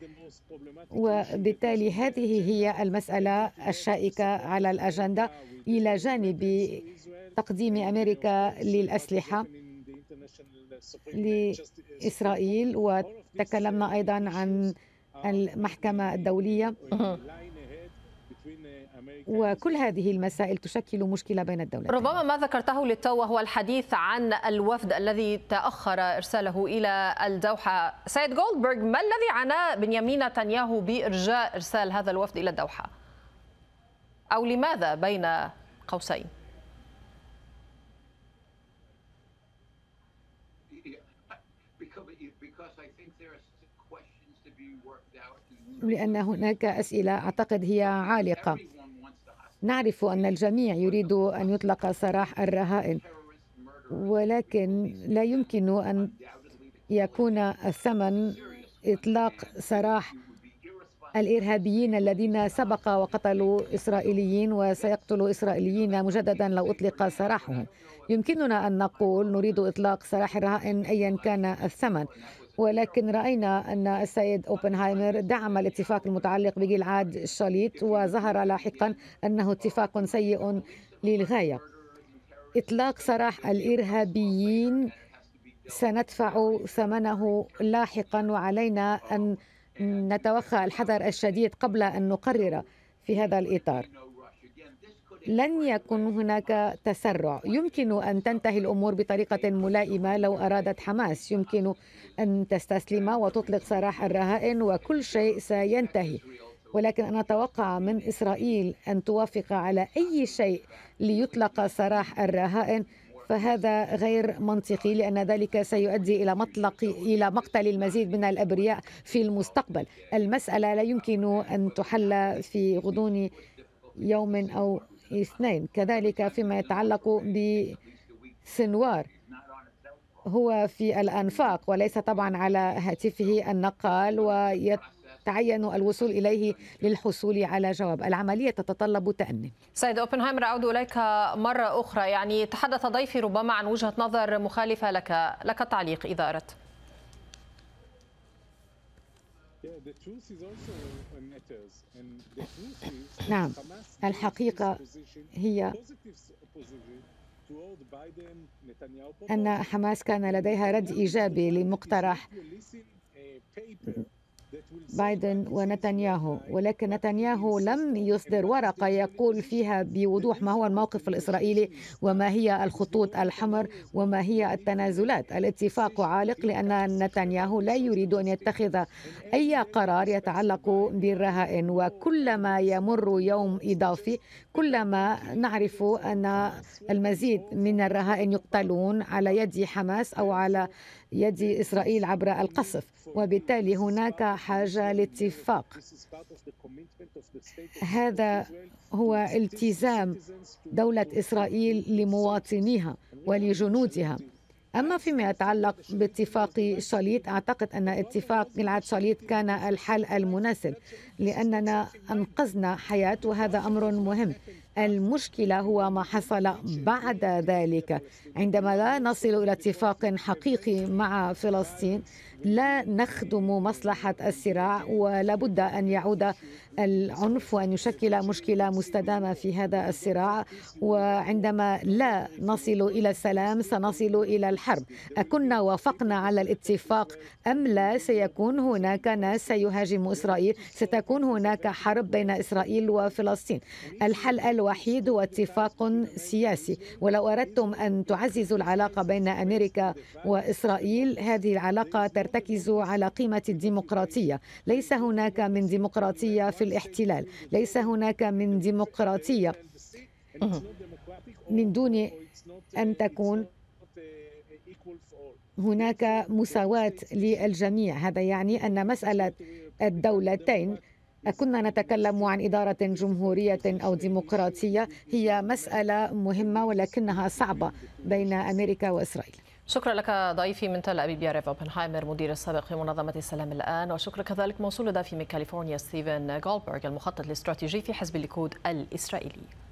وبالتالي هذه هي المسألة الشائكة على الأجندة إلى جانب تقديم أمريكا للأسلحة لإسرائيل وتكلمنا أيضا عن المحكمة الدولية وكل هذه المسائل تشكل مشكلة بين الدولتين ربما ما ذكرته للتو هو الحديث عن الوفد الذي تأخر إرساله إلى الدوحة سيد جولدبرغ ما الذي عاناه بنيامين نتنياهو بإرجاء إرسال هذا الوفد إلى الدوحة أو لماذا بين قوسين لأن هناك أسئلة أعتقد هي عالقة نعرف أن الجميع يريد أن يطلق سراح الرهائن ولكن لا يمكن أن يكون الثمن إطلاق سراح الإرهابيين الذين سبق وقتلوا إسرائيليين وسيقتلوا إسرائيليين مجددا لو أطلق سراحهم يمكننا أن نقول نريد إطلاق سراح الرهائن أيا كان الثمن ولكن رأينا أن السيد أوبنهايمر دعم الاتفاق المتعلق بجلعاد الشليط وظهر لاحقا أنه اتفاق سيء للغاية إطلاق سراح الإرهابيين سندفع ثمنه لاحقا وعلينا أن نتوخى الحذر الشديد قبل أن نقرر في هذا الإطار لن يكون هناك تسرع يمكن أن تنتهي الأمور بطريقة ملائمة لو أرادت حماس يمكن أن تستسلم وتطلق سراح الرهائن وكل شيء سينتهي ولكن أنا أتوقع من إسرائيل أن توافق على أي شيء ليطلق سراح الرهائن فهذا غير منطقي لأن ذلك سيؤدي إلى مطلق إلى مقتل المزيد من الأبرياء في المستقبل المسألة لا يمكن أن تحل في غضون يوم أو اثنين كذلك فيما يتعلق بسنوار هو في الأنفاق وليس طبعا على هاتفه النقال ويت تعين الوصول إليه للحصول على جواب العملية تتطلب تأني سيد أوبنهايمر أعود إليك مرة أخرى يعني تحدث ضيفي ربما عن وجهة نظر مخالفة لك لك تعليق إذا أردت نعم الحقيقة هي أن حماس كان لديها رد إيجابي لمقترح بايدن ونتنياهو ولكن نتنياهو لم يصدر ورقة يقول فيها بوضوح ما هو الموقف الإسرائيلي وما هي الخطوط الحمر وما هي التنازلات الاتفاق عالق لأن نتنياهو لا يريد أن يتخذ أي قرار يتعلق بالرهائن وكلما يمر يوم إضافي كلما نعرف أن المزيد من الرهائن يقتلون على يد حماس أو على يد إسرائيل عبر القصف وبالتالي هناك حاجة لاتفاق هذا هو التزام دولة إسرائيل لمواطنيها ولجنودها أما فيما يتعلق باتفاق شاليت أعتقد أن اتفاق قلعة شاليت كان الحل المناسب لأننا أنقذنا حياة وهذا أمر مهم المشكله هو ما حصل بعد ذلك عندما لا نصل الى اتفاق حقيقي مع فلسطين لا نخدم مصلحة الصراع ولا بد أن يعود العنف وأن يشكل مشكلة مستدامة في هذا الصراع وعندما لا نصل إلى السلام سنصل إلى الحرب أكنا وافقنا على الاتفاق أم لا سيكون هناك ناس سيهاجم إسرائيل ستكون هناك حرب بين إسرائيل وفلسطين الحل الوحيد هو اتفاق سياسي ولو أردتم أن تعززوا العلاقة بين أمريكا وإسرائيل هذه العلاقة ترتفع يرتكز على قيمة الديمقراطية ليس هناك من ديمقراطية في الاحتلال ليس هناك من ديمقراطية من دون أن تكون هناك مساواة للجميع هذا يعني أن مسألة الدولتين كنا نتكلم عن إدارة جمهورية أو ديمقراطية هي مسألة مهمة ولكنها صعبة بين أمريكا وإسرائيل شكرا لك ضيفي من تل ابيب يا ريف اوبنهايمر مدير السابق في منظمه السلام الان وشكرا كذلك موصول دافي من كاليفورنيا ستيفن جولبرغ المخطط الاستراتيجي في حزب الليكود الاسرائيلي